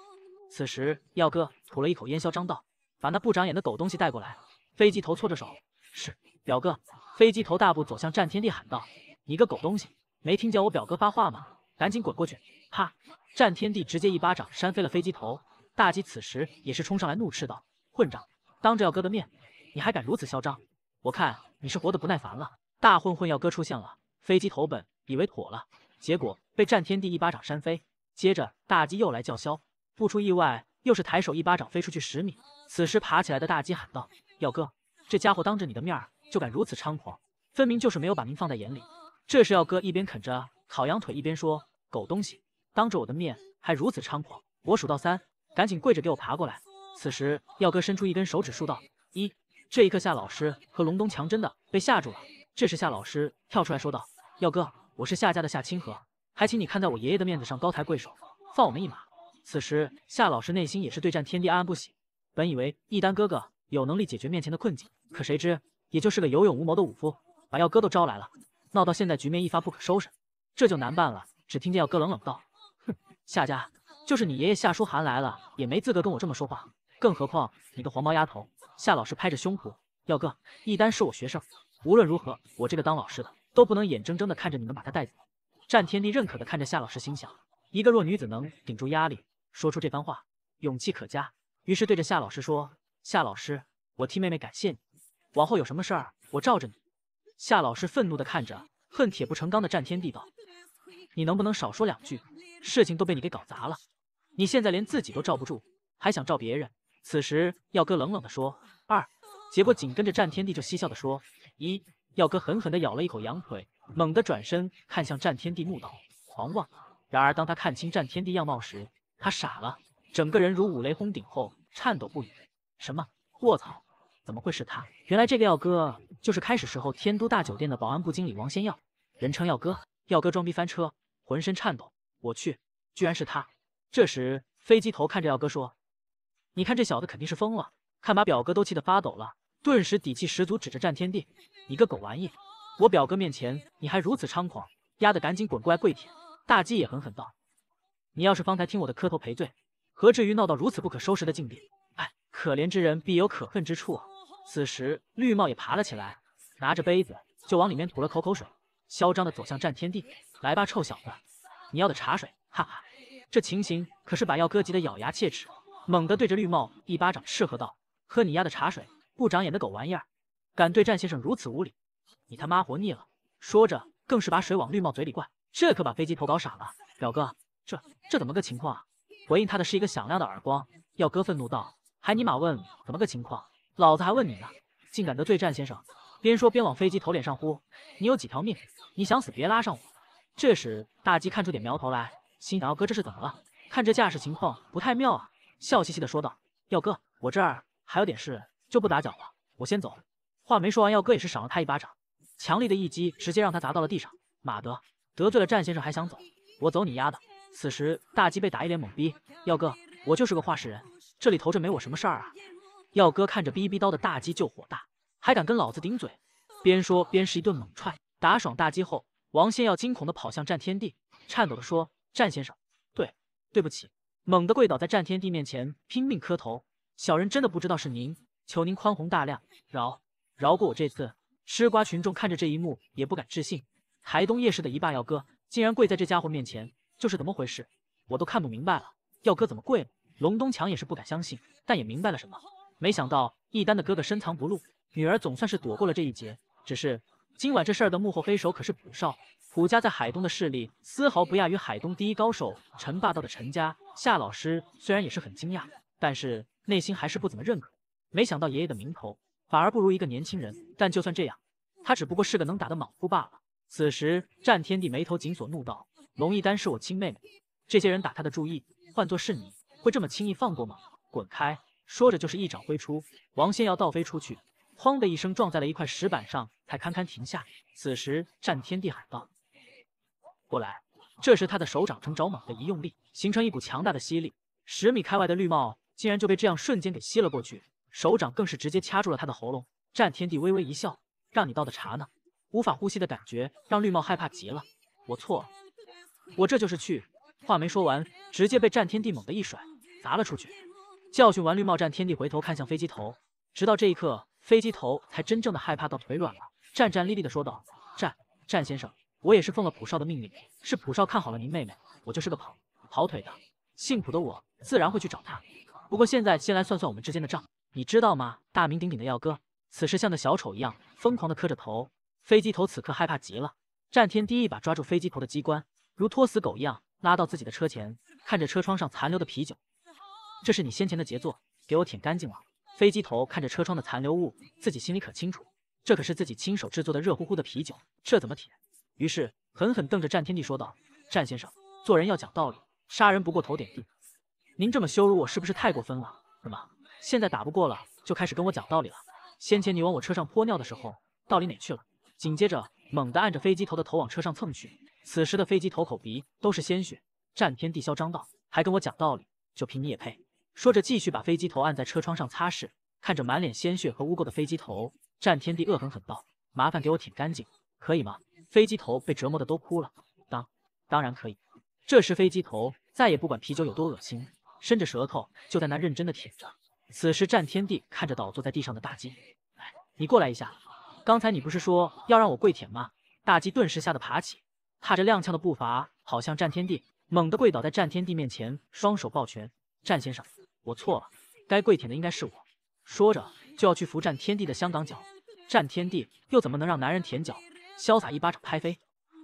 此时，耀哥吐了一口烟，嚣张道：“把那不长眼的狗东西带过来。”飞机头搓着手：“是，表哥。”飞机头大步走向战天帝，喊道：“你个狗东西，没听见我表哥发话吗？赶紧滚过去！”啪！战天帝直接一巴掌扇飞了飞机头。大鸡此时也是冲上来怒斥道：“混账！当着耀哥的面，你还敢如此嚣张？我看你是活得不耐烦了！”大混混耀哥出现了，飞机头本以为妥了，结果被战天帝一巴掌扇飞。接着，大鸡又来叫嚣。不出意外，又是抬手一巴掌飞出去十米。此时爬起来的大鸡喊道：“耀哥，这家伙当着你的面就敢如此猖狂，分明就是没有把您放在眼里。”这时耀哥一边啃着烤羊腿，一边说：“狗东西，当着我的面还如此猖狂，我数到三，赶紧跪着给我爬过来。”此时耀哥伸出一根手指数道：“一。”这一刻，夏老师和龙东强真的被吓住了。这时夏老师跳出来说道：“耀哥，我是夏家的夏清河，还请你看在我爷爷的面子上，高抬贵手，放我们一马。”此时夏老师内心也是对战天帝暗暗不喜，本以为一丹哥哥有能力解决面前的困境，可谁知也就是个有勇无谋的武夫，把耀哥都招来了，闹到现在局面一发不可收拾，这就难办了。只听见耀哥冷冷道：“哼，夏家就是你爷爷夏书涵来了也没资格跟我这么说话，更何况你个黄毛丫头。”夏老师拍着胸脯：“耀哥，一丹是我学生，无论如何我这个当老师的都不能眼睁睁的看着你们把他带走。”战天帝认可的看着夏老师，心想一个弱女子能顶住压力。说出这番话，勇气可嘉。于是对着夏老师说：“夏老师，我替妹妹感谢你。往后有什么事儿，我罩着你。”夏老师愤怒的看着，恨铁不成钢的战天帝道：“你能不能少说两句？事情都被你给搞砸了，你现在连自己都罩不住，还想罩别人？”此时，耀哥冷冷的说：“二。”结果紧跟着战天帝就嬉笑的说：“一。”耀哥狠狠的咬了一口羊腿，猛地转身看向战天帝，怒道：“狂妄！”然而，当他看清战天帝样貌时，他傻了，整个人如五雷轰顶后颤抖不已。什么？卧槽！怎么会是他？原来这个耀哥就是开始时候天都大酒店的保安部经理王先耀，人称耀哥。耀哥装逼翻车，浑身颤抖。我去，居然是他！这时飞机头看着耀哥说：“你看这小子肯定是疯了，看把表哥都气得发抖了。”顿时底气十足，指着战天地：“你个狗玩意，我表哥面前你还如此猖狂，丫的赶紧滚过来跪舔！”大鸡也狠狠道。你要是方才听我的磕头赔罪，何至于闹到如此不可收拾的境地？哎，可怜之人必有可恨之处此时绿帽也爬了起来，拿着杯子就往里面吐了口口水，嚣张的走向战天地。来吧，臭小子，你要的茶水，哈哈！这情形可是把耀哥急得咬牙切齿，猛地对着绿帽一巴掌斥喝道：“喝你丫的茶水！不长眼的狗玩意儿，敢对战先生如此无礼！你他妈活腻了！”说着更是把水往绿帽嘴里灌，这可把飞机头搞傻了，表哥。这这怎么个情况啊？回应他的是一个响亮的耳光。耀哥愤怒道：“还尼玛问怎么个情况？老子还问你呢！竟敢得罪战先生！”边说边往飞机头脸上呼：“你有几条命？你想死别拉上我！”这时，大鸡看出点苗头来，心想：“耀哥这是怎么了？看这架势，情况不太妙啊！”笑嘻嘻的说道：“耀哥，我这儿还有点事，就不打搅了，我先走。”话没说完，耀哥也是赏了他一巴掌，强力的一击直接让他砸到了地上。马德，得罪了战先生还想走？我走你丫的！此时，大鸡被打一脸懵逼。耀哥，我就是个化石人，这里头这没我什么事儿啊！耀哥看着逼逼叨的大鸡就火大，还敢跟老子顶嘴？边说边是一顿猛踹，打爽大鸡后，王先耀惊恐的跑向战天地，颤抖的说：“战先生，对，对不起！”猛地跪倒在战天地面前，拼命磕头：“小人真的不知道是您，求您宽宏大量，饶饶过我这次！”吃瓜群众看着这一幕也不敢置信，台东夜市的一霸耀哥竟然跪在这家伙面前。就是怎么回事，我都看不明白了。耀哥怎么跪了？龙东强也是不敢相信，但也明白了什么。没想到一丹的哥哥深藏不露，女儿总算是躲过了这一劫。只是今晚这事儿的幕后黑手可是朴少，朴家在海东的势力丝毫不亚于海东第一高手陈霸道的陈家。夏老师虽然也是很惊讶，但是内心还是不怎么认可。没想到爷爷的名头反而不如一个年轻人，但就算这样，他只不过是个能打的莽夫罢了。此时战天帝眉头紧锁，怒道。龙一丹是我亲妹妹，这些人打她的注意，换做是你会这么轻易放过吗？滚开！说着就是一掌挥出，王仙要倒飞出去，哐的一声撞在了一块石板上，才堪堪停下。此时战天帝喊道：“过来！”这时他的手掌着猛的一用力，形成一股强大的吸力，十米开外的绿帽竟然就被这样瞬间给吸了过去，手掌更是直接掐住了他的喉咙。战天帝微微一笑：“让你倒的茶呢？”无法呼吸的感觉让绿帽害怕极了。我错了。我这就是去，话没说完，直接被战天帝猛地一甩，砸了出去。教训完绿帽战天帝，回头看向飞机头，直到这一刻，飞机头才真正的害怕到腿软了，战战栗栗的说道：“战战先生，我也是奉了普少的命令，是普少看好了您妹妹，我就是个跑跑腿的。姓普的我自然会去找他。不过现在先来算算我们之间的账，你知道吗？”大名鼎鼎的耀哥此时像个小丑一样，疯狂的磕着头。飞机头此刻害怕极了，战天帝一把抓住飞机头的机关。如拖死狗一样拉到自己的车前，看着车窗上残留的啤酒，这是你先前的杰作，给我舔干净了。飞机头看着车窗的残留物，自己心里可清楚，这可是自己亲手制作的热乎乎的啤酒，这怎么舔？于是狠狠瞪着战天帝说道：“战先生，做人要讲道理，杀人不过头点地，您这么羞辱我是不是太过分了？怎么现在打不过了就开始跟我讲道理了？先前你往我车上泼尿的时候，道理哪去了？”紧接着猛地按着飞机头的头往车上蹭去。此时的飞机头口鼻都是鲜血，战天帝嚣张道：“还跟我讲道理？就凭你也配？”说着，继续把飞机头按在车窗上擦拭。看着满脸鲜血和污垢的飞机头，战天帝恶狠狠道：“麻烦给我舔干净，可以吗？”飞机头被折磨的都哭了。当当然可以。这时，飞机头再也不管啤酒有多恶心，伸着舌头就在那认真的舔着。此时，战天帝看着倒坐在地上的大鸡：“来，你过来一下。刚才你不是说要让我跪舔吗？”大鸡顿时吓得爬起。踏着踉跄的步伐好像战天地，猛地跪倒在战天地面前，双手抱拳：“战先生，我错了，该跪舔的应该是我。”说着就要去扶战天地的香港脚，战天地又怎么能让男人舔脚？潇洒一巴掌拍飞，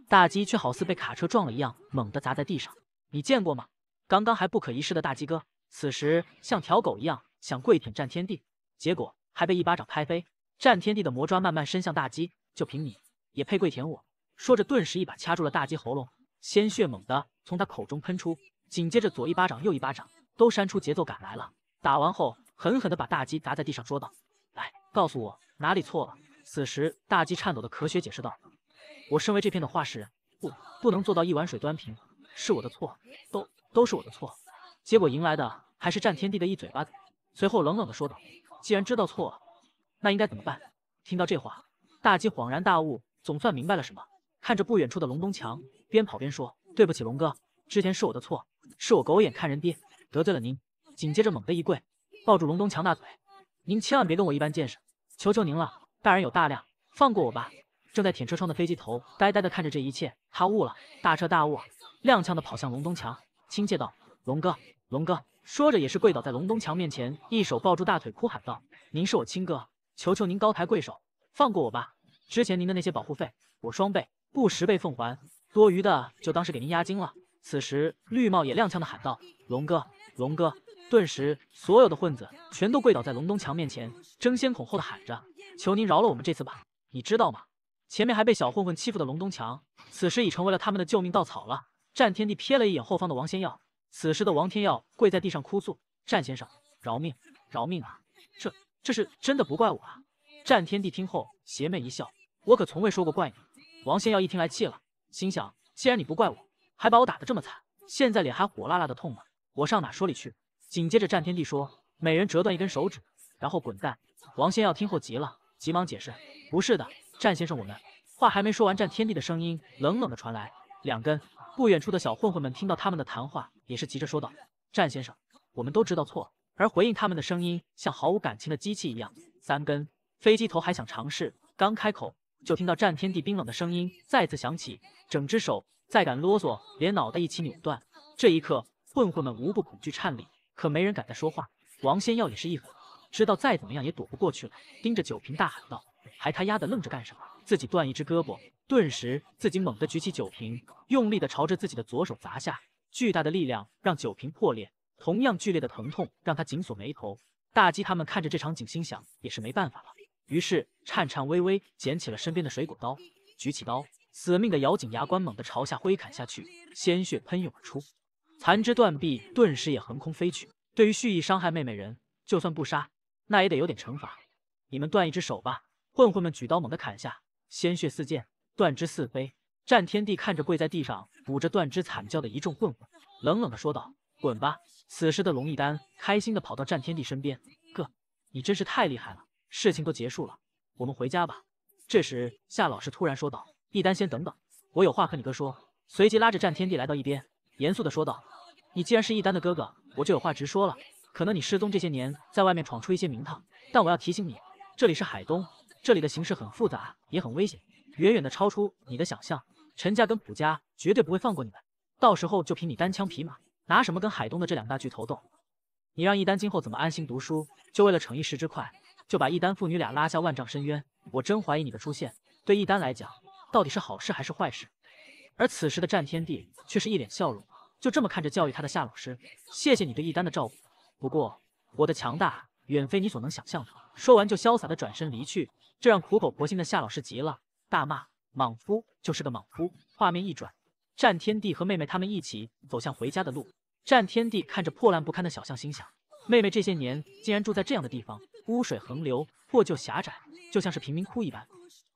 大鸡却好似被卡车撞了一样，猛地砸在地上。你见过吗？刚刚还不可一世的大鸡哥，此时像条狗一样想跪舔战天地，结果还被一巴掌拍飞。战天地的魔抓慢慢伸向大鸡，就凭你也配跪舔我？说着，顿时一把掐住了大鸡喉咙，鲜血猛地从他口中喷出。紧接着，左一巴掌，右一巴掌，都扇出节奏感来了。打完后，狠狠地把大鸡砸在地上，说道：“来，告诉我哪里错了。”此时，大鸡颤抖的咳血，解释道：“我身为这片的化石人，不不能做到一碗水端平，是我的错，都都是我的错。”结果迎来的还是战天地的一嘴巴子。随后冷冷地说道：“既然知道错了，那应该怎么办？”听到这话，大鸡恍然大悟，总算明白了什么。看着不远处的龙东强，边跑边说：“对不起，龙哥，之前是我的错，是我狗眼看人低，得罪了您。”紧接着猛地一跪，抱住龙东强大腿：“您千万别跟我一般见识，求求您了，大人有大量，放过我吧！”正在舔车窗的飞机头呆呆地看着这一切，他悟了，大彻大悟，踉跄地跑向龙东强，亲切道：“龙哥，龙哥！”说着也是跪倒在龙东强面前，一手抱住大腿，哭喊道：“您是我亲哥，求求您高抬贵手，放过我吧！之前您的那些保护费，我双倍。”不十倍奉还，多余的就当是给您押金了。此时，绿帽也踉跄的喊道：“龙哥，龙哥！”顿时，所有的混子全都跪倒在龙东强面前，争先恐后的喊着：“求您饶了我们这次吧！”你知道吗？前面还被小混混欺负的龙东强，此时已成为了他们的救命稻草了。战天帝瞥了一眼后方的王仙耀，此时的王天耀跪在地上哭诉：“战先生，饶命，饶命啊！这，这是真的不怪我啊！”战天帝听后，邪魅一笑：“我可从未说过怪你。”王仙耀一听来气了，心想：既然你不怪我，还把我打得这么惨，现在脸还火辣辣的痛呢，我上哪说理去？紧接着战天帝说：“每人折断一根手指，然后滚蛋。”王仙耀听后急了，急忙解释：“不是的，战先生，我们……”话还没说完，战天帝的声音冷冷的传来：“两根。”不远处的小混混们听到他们的谈话，也是急着说道：“战先生，我们都知道错。”而回应他们的声音像毫无感情的机器一样：“三根。”飞机头还想尝试，刚开口。就听到战天地冰冷的声音再次响起，整只手再敢啰嗦，连脑袋一起扭断。这一刻，混混们无不恐惧颤栗，可没人敢再说话。王仙耀也是一狠，知道再怎么样也躲不过去了，盯着酒瓶大喊道：“还他丫的愣着干什么？自己断一只胳膊！”顿时，自己猛地举起酒瓶，用力的朝着自己的左手砸下，巨大的力量让酒瓶破裂，同样剧烈的疼痛让他紧锁眉头。大鸡他们看着这场景，心想也是没办法了。于是颤颤巍巍捡起了身边的水果刀，举起刀，死命的咬紧牙关，猛地朝下挥砍下去，鲜血喷涌而出，残肢断臂顿时也横空飞去。对于蓄意伤害妹妹人，就算不杀，那也得有点惩罚。你们断一只手吧！混混们举刀猛地砍下，鲜血四溅，断肢四飞。战天帝看着跪在地上捂着断肢惨叫的一众混混，冷冷的说道：“滚吧！”此时的龙一丹开心的跑到战天帝身边：“哥，你真是太厉害了！”事情都结束了，我们回家吧。这时，夏老师突然说道：“一丹，先等等，我有话和你哥说。”随即拉着战天帝来到一边，严肃地说道：“你既然是一丹的哥哥，我就有话直说了。可能你失踪这些年，在外面闯出一些名堂，但我要提醒你，这里是海东，这里的形势很复杂，也很危险，远远的超出你的想象。陈家跟卜家绝对不会放过你们，到时候就凭你单枪匹马，拿什么跟海东的这两大巨头斗？你让一丹今后怎么安心读书？就为了逞一时之快？”就把一丹父女俩拉下万丈深渊。我真怀疑你的出现对一丹来讲到底是好事还是坏事。而此时的战天帝却是一脸笑容，就这么看着教育他的夏老师。谢谢你对一丹的照顾，不过我的强大远非你所能想象的。说完就潇洒的转身离去，这让苦口婆心的夏老师急了，大骂莽夫就是个莽夫。画面一转，战天帝和妹妹他们一起走向回家的路。战天帝看着破烂不堪的小巷，心想妹妹这些年竟然住在这样的地方。污水横流，破旧狭窄，就像是贫民窟一般。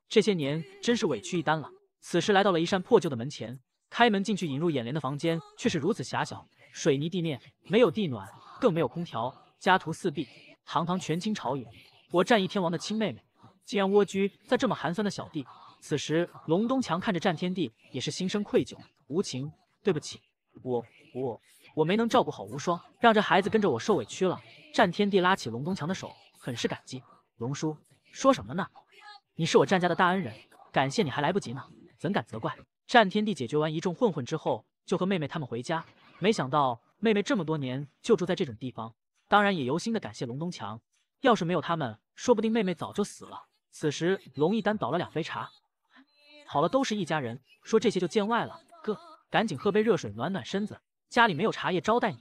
这些年真是委屈一单了。此时来到了一扇破旧的门前，开门进去，引入眼帘的房间却是如此狭小，水泥地面，没有地暖，更没有空调，家徒四壁。堂堂权倾朝野，我战一天王的亲妹妹，竟然蜗居在这么寒酸的小地。此时，龙东强看着战天帝，也是心生愧疚。无情，对不起，我我我没能照顾好无双，让这孩子跟着我受委屈了。战天帝拉起龙东强的手。很是感激，龙叔说什么呢？你是我战家的大恩人，感谢你还来不及呢，怎敢责怪？战天帝解决完一众混混之后，就和妹妹他们回家。没想到妹妹这么多年就住在这种地方，当然也由心的感谢龙东强，要是没有他们，说不定妹妹早就死了。此时龙一丹倒了两杯茶，好了，都是一家人，说这些就见外了。哥，赶紧喝杯热水暖暖身子，家里没有茶叶招待你，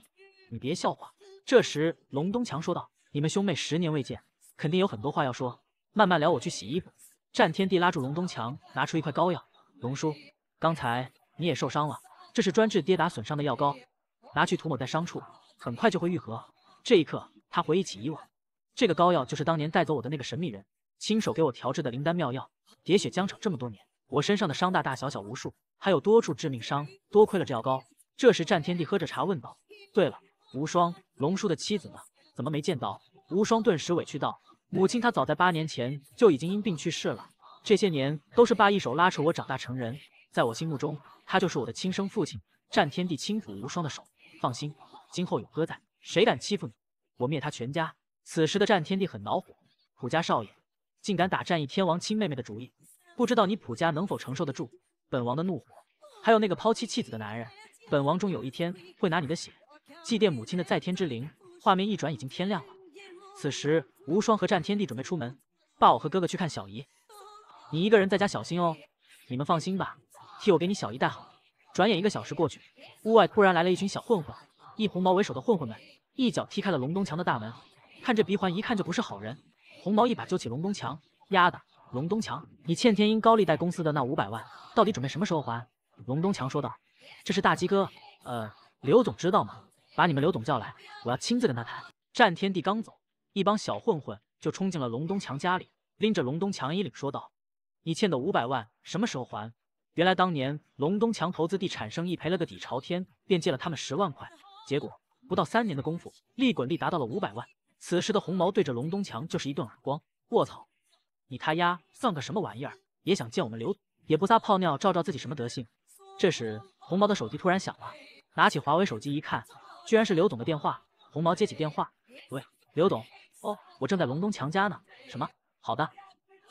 你别笑话。这时龙东强说道。你们兄妹十年未见，肯定有很多话要说，慢慢聊。我去洗衣服。战天帝拉住龙东强，拿出一块膏药。龙叔，刚才你也受伤了，这是专治跌打损伤的药膏，拿去涂抹在伤处，很快就会愈合。这一刻，他回忆起以往，这个膏药就是当年带走我的那个神秘人亲手给我调制的灵丹妙药。喋血疆场这么多年，我身上的伤大大小小无数，还有多处致命伤，多亏了这药膏。这时，战天帝喝着茶问道：“对了，无双，龙叔的妻子呢？”怎么没见到？无双顿时委屈道：“母亲，她早在八年前就已经因病去世了。这些年都是爸一手拉扯我长大成人，在我心目中，他就是我的亲生父亲。”战天帝轻抚无双的手，放心，今后有哥在，谁敢欺负你，我灭他全家。此时的战天帝很恼火，普家少爷竟敢打战役天王亲妹妹的主意，不知道你普家能否承受得住本王的怒火？还有那个抛妻弃子的男人，本王终有一天会拿你的血祭奠母亲的在天之灵。画面一转，已经天亮了。此时，无双和战天帝准备出门。爸，我和哥哥去看小姨，你一个人在家小心哦。你们放心吧，替我给你小姨带好。转眼一个小时过去，屋外突然来了一群小混混，以红毛为首的混混们一脚踢开了龙东强的大门。看这鼻环，一看就不是好人。红毛一把揪起龙东强，丫的，龙东强，你欠天鹰高利贷公司的那五百万，到底准备什么时候还？龙东强说道：“这是大鸡哥，呃，刘总知道吗？”把你们刘总叫来，我要亲自跟他谈。战天帝刚走，一帮小混混就冲进了龙东强家里，拎着龙东强衣领说道：“你欠的五百万什么时候还？”原来当年龙东强投资地产生意赔了个底朝天，便借了他们十万块。结果不到三年的功夫，利滚利达到了五百万。此时的红毛对着龙东强就是一顿耳光：“卧槽，你他丫算个什么玩意儿？也想见我们刘总，也不撒泡尿照照自己什么德行？”这时红毛的手机突然响了，拿起华为手机一看。居然是刘总的电话，红毛接起电话，喂，刘总，哦，我正在龙东强家呢。什么？好的，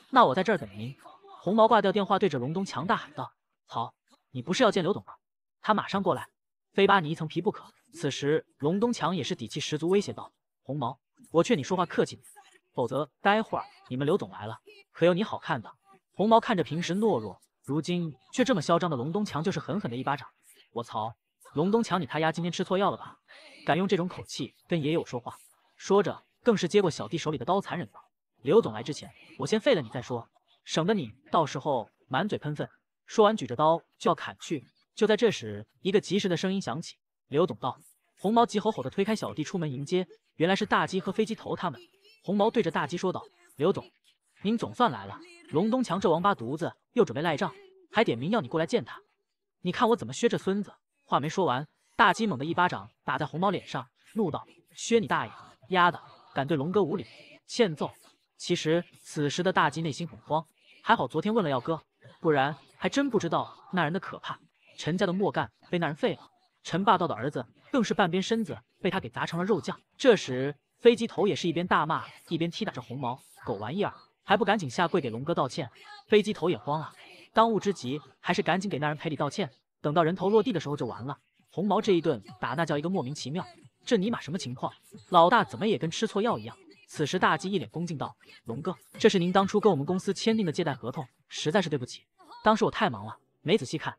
那我在这儿等您。红毛挂掉电话，对着龙东强大喊道：“好，你不是要见刘总吗？他马上过来，非扒你一层皮不可。”此时，龙东强也是底气十足，威胁道：“红毛，我劝你说话客气点，否则待会儿你们刘总来了，可有你好看的。”红毛看着平时懦弱，如今却这么嚣张的龙东强，就是狠狠的一巴掌。我操！龙东强，你他丫今天吃错药了吧？敢用这种口气跟爷爷我说话？说着，更是接过小弟手里的刀，残忍道：“刘总来之前，我先废了你再说，省得你到时候满嘴喷粪。”说完，举着刀就要砍去。就在这时，一个及时的声音响起：“刘总道。”红毛急吼吼地推开小弟，出门迎接。原来是大鸡和飞机头他们。红毛对着大鸡说道：“刘总，您总算来了。龙东强这王八犊子又准备赖账，还点名要你过来见他。你看我怎么削这孙子！”话没说完，大鸡猛地一巴掌打在红毛脸上，怒道：“削你大爷，丫的，敢对龙哥无礼，欠揍！”其实此时的大鸡内心很慌，还好昨天问了耀哥，不然还真不知道那人的可怕。陈家的莫干被那人废了，陈霸道的儿子更是半边身子被他给砸成了肉酱。这时飞机头也是一边大骂，一边踢打着红毛，狗玩意儿，还不赶紧下跪给龙哥道歉！飞机头也慌了，当务之急还是赶紧给那人赔礼道歉。等到人头落地的时候就完了。红毛这一顿打，那叫一个莫名其妙。这尼玛什么情况？老大怎么也跟吃错药一样？此时大吉一脸恭敬道：“龙哥，这是您当初跟我们公司签订的借贷合同，实在是对不起，当时我太忙了，没仔细看。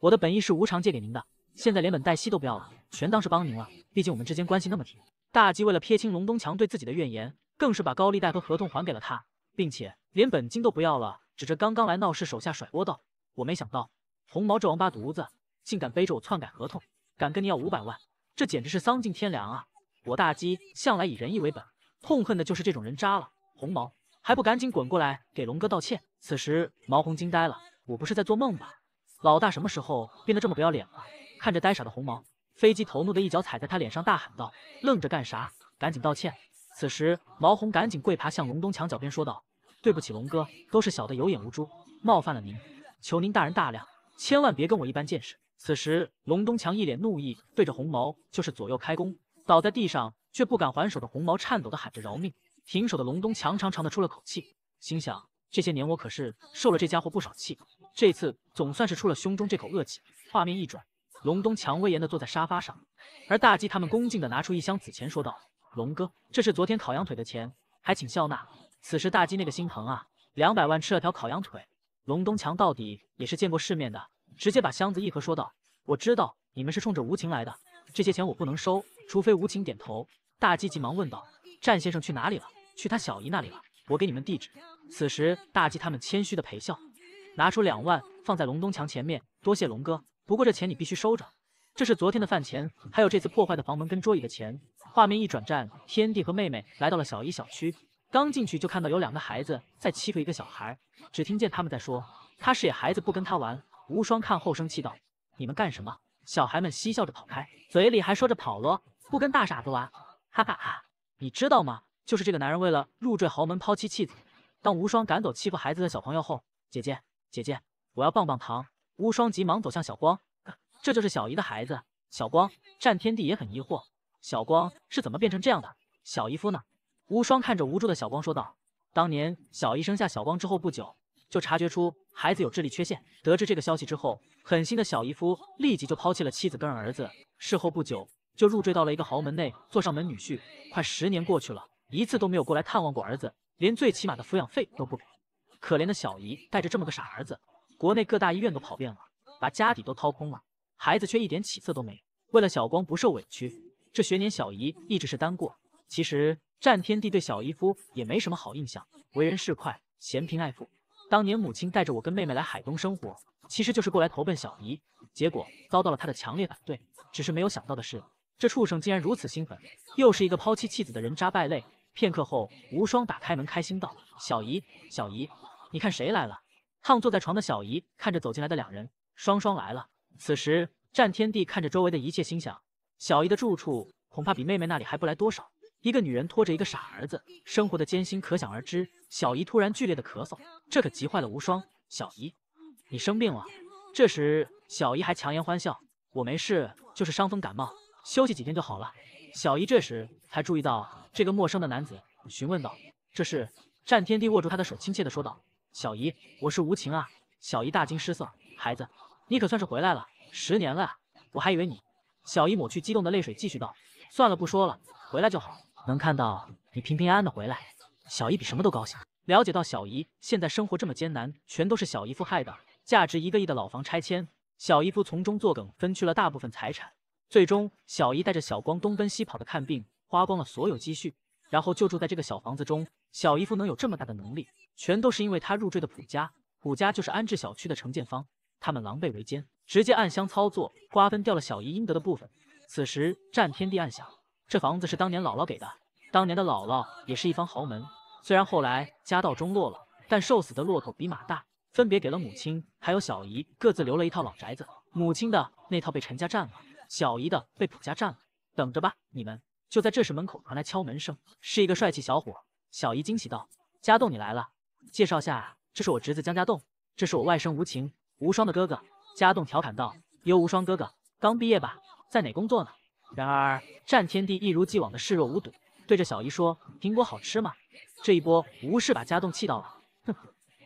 我的本意是无偿借给您的，现在连本带息都不要了，全当是帮您了。毕竟我们之间关系那么铁。”大吉为了撇清龙东强对自己的怨言，更是把高利贷和合同还给了他，并且连本金都不要了，指着刚刚来闹事手下甩锅道：“我没想到。”红毛这王八犊子，竟敢背着我篡改合同，敢跟你要五百万，这简直是丧尽天良啊！我大鸡向来以仁义为本，痛恨的就是这种人渣了。红毛，还不赶紧滚过来给龙哥道歉！此时，毛红惊呆了，我不是在做梦吧？老大什么时候变得这么不要脸了？看着呆傻的红毛，飞机头怒的一脚踩在他脸上，大喊道：“愣着干啥？赶紧道歉！”此时，毛红赶紧跪爬向龙东墙角边，说道：“对不起，龙哥，都是小的有眼无珠，冒犯了您，求您大人大量。”千万别跟我一般见识！此时，龙东强一脸怒意，对着红毛就是左右开弓，倒在地上却不敢还手的红毛颤抖的喊着饶命。停手的龙东强长长的出了口气，心想这些年我可是受了这家伙不少气，这次总算是出了胸中这口恶气。画面一转，龙东强威严的坐在沙发上，而大鸡他们恭敬的拿出一箱子钱，说道：“龙哥，这是昨天烤羊腿的钱，还请笑纳。”此时大鸡那个心疼啊，两百万吃了条烤羊腿。龙东强到底也是见过世面的，直接把箱子一合，说道：“我知道你们是冲着无情来的，这些钱我不能收，除非无情点头。”大吉急忙问道：“战先生去哪里了？去他小姨那里了，我给你们地址。”此时，大吉他们谦虚的陪笑，拿出两万放在龙东强前面，多谢龙哥。不过这钱你必须收着，这是昨天的饭钱，还有这次破坏的房门跟桌椅的钱。画面一转，战天帝和妹妹来到了小姨小区。刚进去就看到有两个孩子在欺负一个小孩，只听见他们在说他是野孩子，不跟他玩。无双看后生气道：“你们干什么？”小孩们嬉笑着跑开，嘴里还说着“跑了，不跟大傻子玩。”哈哈哈！你知道吗？就是这个男人为了入赘豪门，抛妻弃子。当无双赶走欺负孩子的小朋友后，姐姐，姐姐，我要棒棒糖。无双急忙走向小光，这就是小姨的孩子小光。战天帝也很疑惑，小光是怎么变成这样的？小姨夫呢？无双看着无助的小光说道：“当年小姨生下小光之后不久，就察觉出孩子有智力缺陷。得知这个消息之后，狠心的小姨夫立即就抛弃了妻子跟儿子。事后不久就入赘到了一个豪门内做上门女婿。快十年过去了，一次都没有过来探望过儿子，连最起码的抚养费都不给。可怜的小姨带着这么个傻儿子，国内各大医院都跑遍了，把家底都掏空了，孩子却一点起色都没有。为了小光不受委屈，这学年小姨一直是单过。”其实战天帝对小姨夫也没什么好印象，为人市侩，嫌贫爱富。当年母亲带着我跟妹妹来海东生活，其实就是过来投奔小姨，结果遭到了他的强烈反对。只是没有想到的是，这畜生竟然如此心狠，又是一个抛妻弃子的人渣败类。片刻后，无双打开门，开心道：“小姨，小姨，你看谁来了？”躺坐在床的小姨看着走进来的两人，双双来了。此时战天帝看着周围的一切，心想：小姨的住处恐怕比妹妹那里还不来多少。一个女人拖着一个傻儿子，生活的艰辛可想而知。小姨突然剧烈的咳嗽，这可急坏了无双。小姨，你生病了。这时，小姨还强颜欢笑：“我没事，就是伤风感冒，休息几天就好了。”小姨这时才注意到这个陌生的男子，询问道：“这是？”战天帝握住她的手，亲切的说道：“小姨，我是无情啊。”小姨大惊失色：“孩子，你可算是回来了，十年了我还以为你……”小姨抹去激动的泪水，继续道：“算了，不说了，回来就好。”能看到你平平安安的回来，小姨比什么都高兴。了解到小姨现在生活这么艰难，全都是小姨夫害的。价值一个亿的老房拆迁，小姨夫从中作梗，分去了大部分财产。最终，小姨带着小光东奔西跑的看病，花光了所有积蓄，然后就住在这个小房子中。小姨夫能有这么大的能力，全都是因为他入赘的普家。普家就是安置小区的承建方，他们狼狈为奸，直接暗箱操作，瓜分掉了小姨应得的部分。此时，战天地暗想。这房子是当年姥姥给的，当年的姥姥也是一方豪门，虽然后来家道中落了，但瘦死的骆驼比马大，分别给了母亲还有小姨各自留了一套老宅子，母亲的那套被陈家占了，小姨的被普家占了，等着吧，你们。就在这时，门口传来敲门声，是一个帅气小伙。小姨惊喜道：“家栋，你来了。”介绍下，这是我侄子江家栋，这是我外甥无情无双的哥哥。”家栋调侃道：“哟，无双哥哥，刚毕业吧？在哪工作呢？”然而战天帝一如既往的视若无睹，对着小姨说：“苹果好吃吗？”这一波无视把家栋气到了。哼，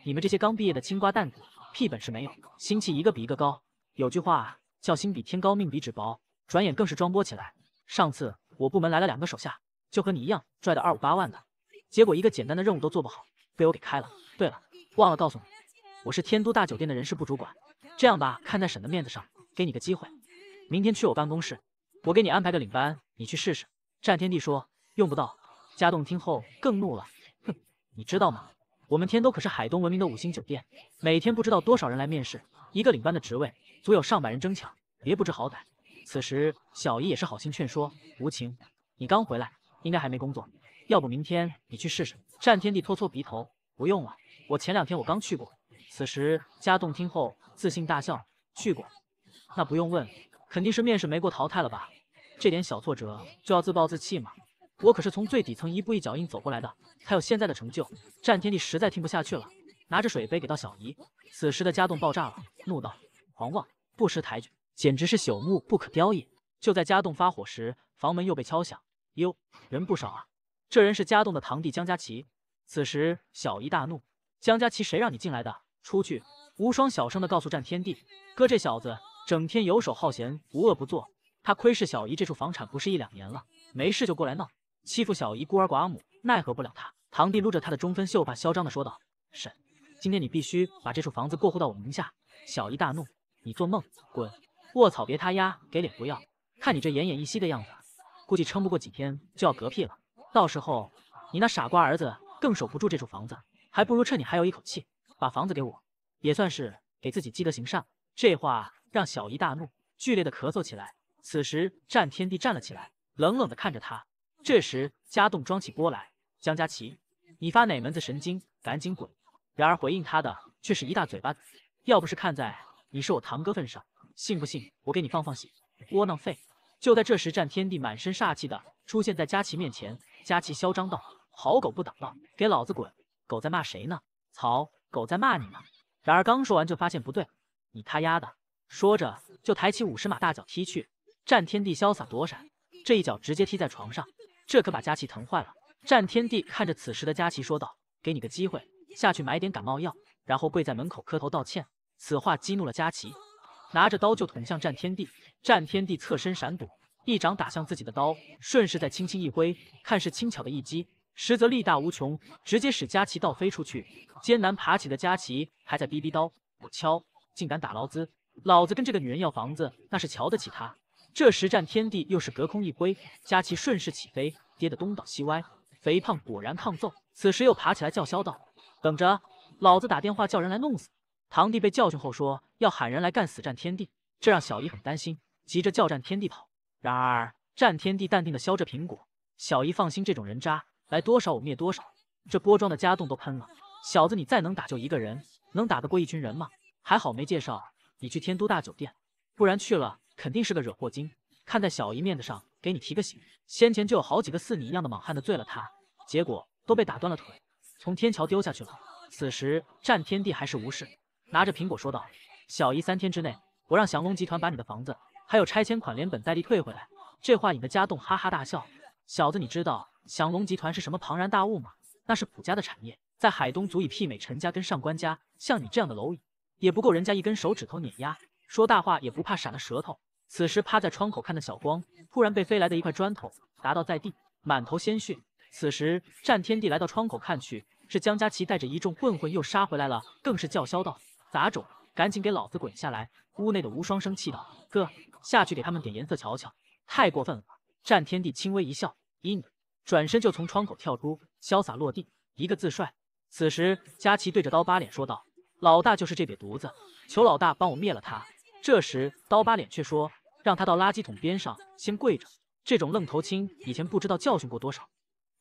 你们这些刚毕业的青瓜蛋子，屁本事没有，心气一个比一个高。有句话叫“心比天高，命比纸薄”，转眼更是装波起来。上次我部门来了两个手下，就和你一样，拽的二五八万的，结果一个简单的任务都做不好，被我给开了。对了，忘了告诉你，我是天都大酒店的人事部主管。这样吧，看在沈的面子上，给你个机会，明天去我办公室。我给你安排个领班，你去试试。战天帝说：“用不到。”家栋听后更怒了，哼，你知道吗？我们天都可是海东闻名的五星酒店，每天不知道多少人来面试，一个领班的职位，足有上百人争抢。别不知好歹。此时小姨也是好心劝说：“无情，你刚回来，应该还没工作，要不明天你去试试。”战天帝搓搓鼻头：“不用了，我前两天我刚去过。”此时家栋听后自信大笑：“去过？那不用问。”肯定是面试没过淘汰了吧？这点小挫折就要自暴自弃吗？我可是从最底层一步一脚印走过来的，才有现在的成就。战天帝实在听不下去了，拿着水杯给到小姨。此时的家栋爆炸了，怒道：“狂妄，不识抬举，简直是朽木不可雕也！”就在家栋发火时，房门又被敲响。哟，人不少啊！这人是家栋的堂弟江家齐。此时小姨大怒：“江家齐，谁让你进来的？出去！”无双小声的告诉战天帝：“哥，这小子。”整天游手好闲，无恶不作。他窥视小姨这处房产不是一两年了，没事就过来闹，欺负小姨孤儿寡母，奈何不了他。堂弟撸着他的中分秀发，嚣张地说道：“婶，今天你必须把这处房子过户到我名下。”小姨大怒：“你做梦，滚！卧槽，别他丫给脸不要！看你这奄奄一息的样子，估计撑不过几天就要嗝屁了。到时候你那傻瓜儿子更守不住这处房子，还不如趁你还有一口气，把房子给我，也算是给自己积德行善这话。让小姨大怒，剧烈的咳嗽起来。此时，战天帝站了起来，冷冷的看着他。这时，家栋装起波来：“江佳琪，你发哪门子神经？赶紧滚！”然而，回应他的却是一大嘴巴子。要不是看在你是我堂哥份上，信不信我给你放放血？窝囊废！就在这时，战天帝满身煞气的出现在佳琪面前。佳琪嚣张道：“好狗不挡道，给老子滚！”狗在骂谁呢？曹，狗在骂你吗？然而，刚说完就发现不对，你他丫的！说着，就抬起五十码大脚踢去，战天帝潇洒躲闪，这一脚直接踢在床上，这可把佳琪疼坏了。战天帝看着此时的佳琪说道：“给你个机会，下去买点感冒药，然后跪在门口磕头道歉。”此话激怒了佳琪，拿着刀就捅向战天帝。战天帝侧身闪躲，一掌打向自己的刀，顺势再轻轻一挥，看似轻巧的一击，实则力大无穷，直接使佳琪倒飞出去。艰难爬起的佳琪还在逼逼叨：“我敲，竟敢打劳资！老子跟这个女人要房子，那是瞧得起她。这时，战天地又是隔空一挥，佳琪顺势起飞，跌得东倒西歪。肥胖果然抗揍，此时又爬起来叫嚣道：“等着，老子打电话叫人来弄死！”堂弟被教训后说要喊人来干死战天地，这让小姨很担心，急着叫战天地跑。然而，战天地淡定的削着苹果。小姨放心，这种人渣来多少我灭多少。这波庄的家栋都喷了：“小子，你再能打，就一个人能打得过一群人吗？还好没介绍。”你去天都大酒店，不然去了肯定是个惹祸精。看在小姨面子上，给你提个醒，先前就有好几个似你一样的莽汉的醉了他，结果都被打断了腿，从天桥丢下去了。此时战天帝还是无视，拿着苹果说道：“小姨三天之内，我让祥龙集团把你的房子还有拆迁款连本带利退回来。”这话引得家栋哈哈大笑：“小子，你知道祥龙集团是什么庞然大物吗？那是普家的产业，在海东足以媲美陈家跟上官家，像你这样的蝼蚁。”也不够人家一根手指头碾压，说大话也不怕闪了舌头。此时趴在窗口看的小光，突然被飞来的一块砖头砸倒在地，满头鲜血。此时战天帝来到窗口看去，是江佳琪带着一众混混又杀回来了，更是叫嚣道：“杂种，赶紧给老子滚下来！”屋内的无双生气道：“哥，下去给他们点颜色瞧瞧，太过分了。”战天帝轻微一笑，依你转身就从窗口跳出，潇洒落地，一个字帅。此时佳琪对着刀疤脸说道。老大就是这瘪犊子，求老大帮我灭了他。这时，刀疤脸却说：“让他到垃圾桶边上先跪着。这种愣头青，以前不知道教训过多少，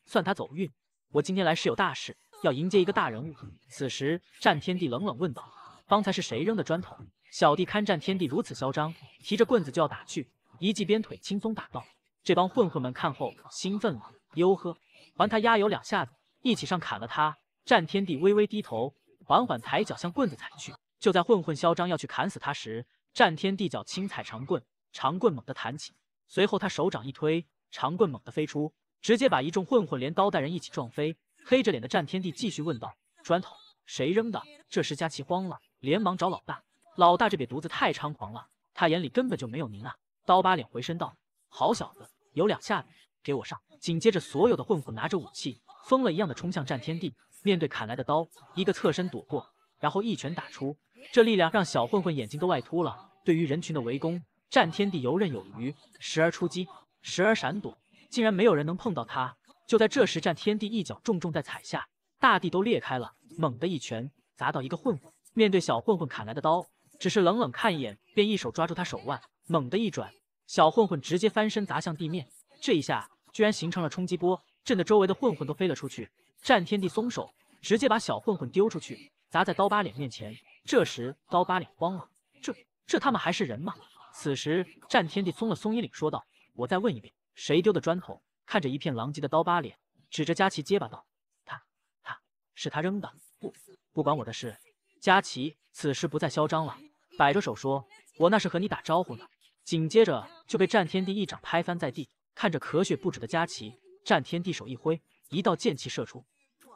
算他走运。我今天来是有大事，要迎接一个大人物。”此时，战天帝冷冷问道：“方才是谁扔的砖头？”小弟看战天帝如此嚣张，提着棍子就要打去，一记鞭腿轻松打到。这帮混混们看后兴奋了：“哟呵，还他丫有两下子！一起上砍了他！”战天帝微微低头。缓缓抬脚向棍子踩去，就在混混嚣张要去砍死他时，战天地脚轻踩长棍，长棍猛地弹起，随后他手掌一推，长棍猛地飞出，直接把一众混混连刀带人一起撞飞。黑着脸的战天地继续问道：“砖头谁扔的？”这时佳琪慌了，连忙找老大。老大这瘪犊子太猖狂了，他眼里根本就没有您啊！刀疤脸回身道：“好小子，有两下子，给我上！”紧接着，所有的混混拿着武器，疯了一样的冲向战天地。面对砍来的刀，一个侧身躲过，然后一拳打出，这力量让小混混眼睛都外凸了。对于人群的围攻，战天地游刃有余，时而出击，时而闪躲，竟然没有人能碰到他。就在这时，战天地一脚重重在踩下，大地都裂开了。猛的一拳砸到一个混混，面对小混混砍来的刀，只是冷冷看一眼，便一手抓住他手腕，猛的一转，小混混直接翻身砸向地面。这一下居然形成了冲击波，震得周围的混混都飞了出去。战天帝松手，直接把小混混丢出去，砸在刀疤脸面前。这时，刀疤脸慌了：“这、这他妈还是人吗？”此时，战天帝松了松衣领，说道：“我再问一遍，谁丢的砖头？”看着一片狼藉的刀疤脸，指着佳琪结巴道：“他、他，是他扔的，不，不管我的事。”佳琪此时不再嚣张了，摆着手说：“我那是和你打招呼呢。”紧接着就被战天帝一掌拍翻在地。看着咳血不止的佳琪，战天帝手一挥，一道剑气射出。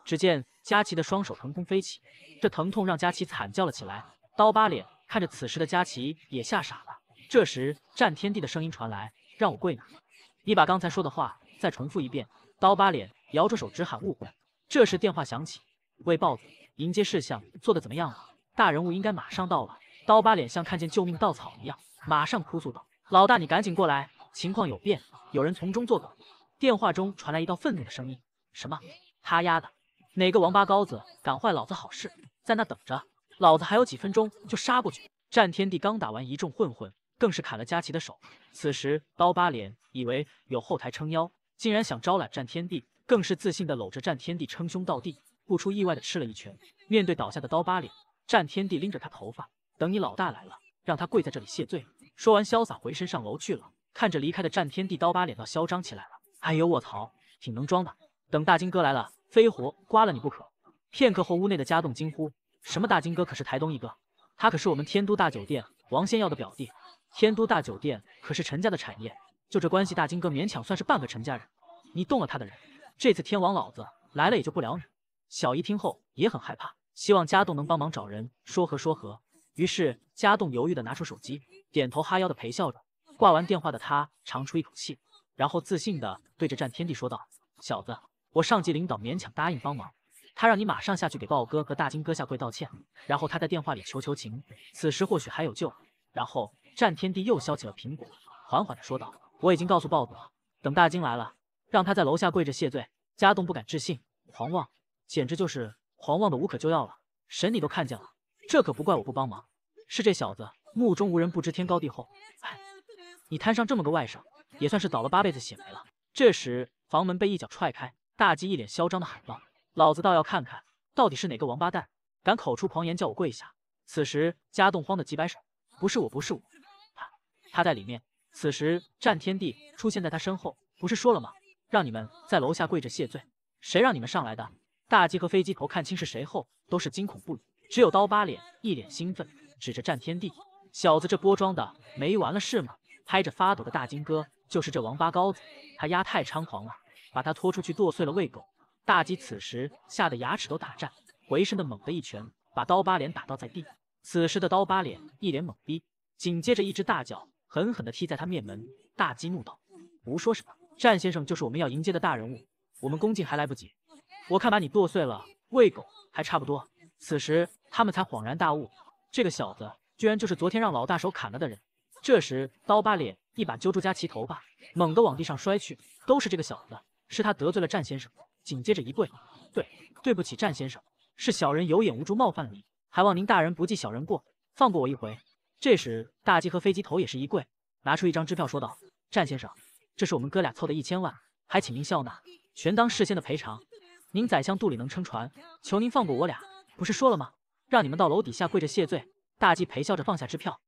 只见佳琪的双手腾空飞起，这疼痛让佳琪惨叫了起来。刀疤脸看着此时的佳琪也吓傻了。这时战天帝的声音传来：“让我跪哪？你把刚才说的话再重复一遍。”刀疤脸摇着手，直喊：“误会。”这时电话响起：“喂，豹子，迎接事项做得怎么样了？大人物应该马上到了。”刀疤脸像看见救命稻草一样，马上哭诉道：“老大，你赶紧过来，情况有变，有人从中作梗。”电话中传来一道愤怒的声音：“什么？他丫的！”哪个王八羔子敢坏老子好事？在那等着，老子还有几分钟就杀过去。战天帝刚打完一众混混，更是砍了佳琪的手。此时刀疤脸以为有后台撑腰，竟然想招揽战天帝，更是自信的搂着战天帝称兄道弟。不出意外的吃了一拳，面对倒下的刀疤脸，战天帝拎着他头发，等你老大来了，让他跪在这里谢罪。说完潇洒回身上楼去了。看着离开的战天帝，刀疤脸倒嚣张起来了。哎呦卧槽，挺能装的。等大金哥来了。非活刮了你不可！片刻后，屋内的家栋惊呼：“什么？大金哥可是台东一哥，他可是我们天都大酒店王仙耀的表弟。天都大酒店可是陈家的产业，就这关系，大金哥勉强算是半个陈家人。你动了他的人，这次天王老子来了也救不了你。”小姨听后也很害怕，希望家栋能帮忙找人说和说和。于是，家栋犹豫的拿出手机，点头哈腰的陪笑着。挂完电话的他长出一口气，然后自信的对着战天帝说道：“小子。”我上级领导勉强答应帮忙，他让你马上下去给豹哥和大金哥下跪道歉，然后他在电话里求求情，此时或许还有救。然后战天帝又削起了苹果，缓缓地说道：“我已经告诉豹子，等大金来了，让他在楼下跪着谢罪。”家栋不敢置信，狂妄，简直就是狂妄的无可救药了。神，你都看见了，这可不怪我不帮忙，是这小子目中无人，不知天高地厚。哎，你摊上这么个外甥，也算是倒了八辈子血霉了。这时房门被一脚踹开。大吉一脸嚣张的喊道：“老子倒要看看，到底是哪个王八蛋敢口出狂言，叫我跪下！”此时，家栋慌的急摆手：“不是我，不是我，他他在里面！”此时，战天地出现在他身后，不是说了吗？让你们在楼下跪着谢罪，谁让你们上来的？大吉和飞机头看清是谁后，都是惊恐不已，只有刀疤脸一脸兴奋，指着战天地：“小子，这波装的没完了是吗？拍着发抖的大金哥就是这王八羔子，他丫太猖狂了！”把他拖出去剁碎了喂狗。大吉此时吓得牙齿都打颤，回身的猛的一拳把刀疤脸打倒在地。此时的刀疤脸一脸懵逼，紧接着一只大脚狠狠地踢在他面门。大吉怒道：“胡说什么？战先生就是我们要迎接的大人物，我们恭敬还来不及。我看把你剁碎了喂狗还差不多。”此时他们才恍然大悟，这个小子居然就是昨天让老大手砍了的人。这时刀疤脸一把揪住加琪头发，猛地往地上摔去。都是这个小子！是他得罪了战先生，紧接着一跪，对，对不起战先生，是小人有眼无珠冒犯了您，还望您大人不计小人过，放过我一回。这时，大鸡和飞机头也是一跪，拿出一张支票说道：“战先生，这是我们哥俩凑的一千万，还请您笑纳，全当事先的赔偿。您宰相肚里能撑船，求您放过我俩。不是说了吗，让你们到楼底下跪着谢罪。”大鸡陪笑着放下支票，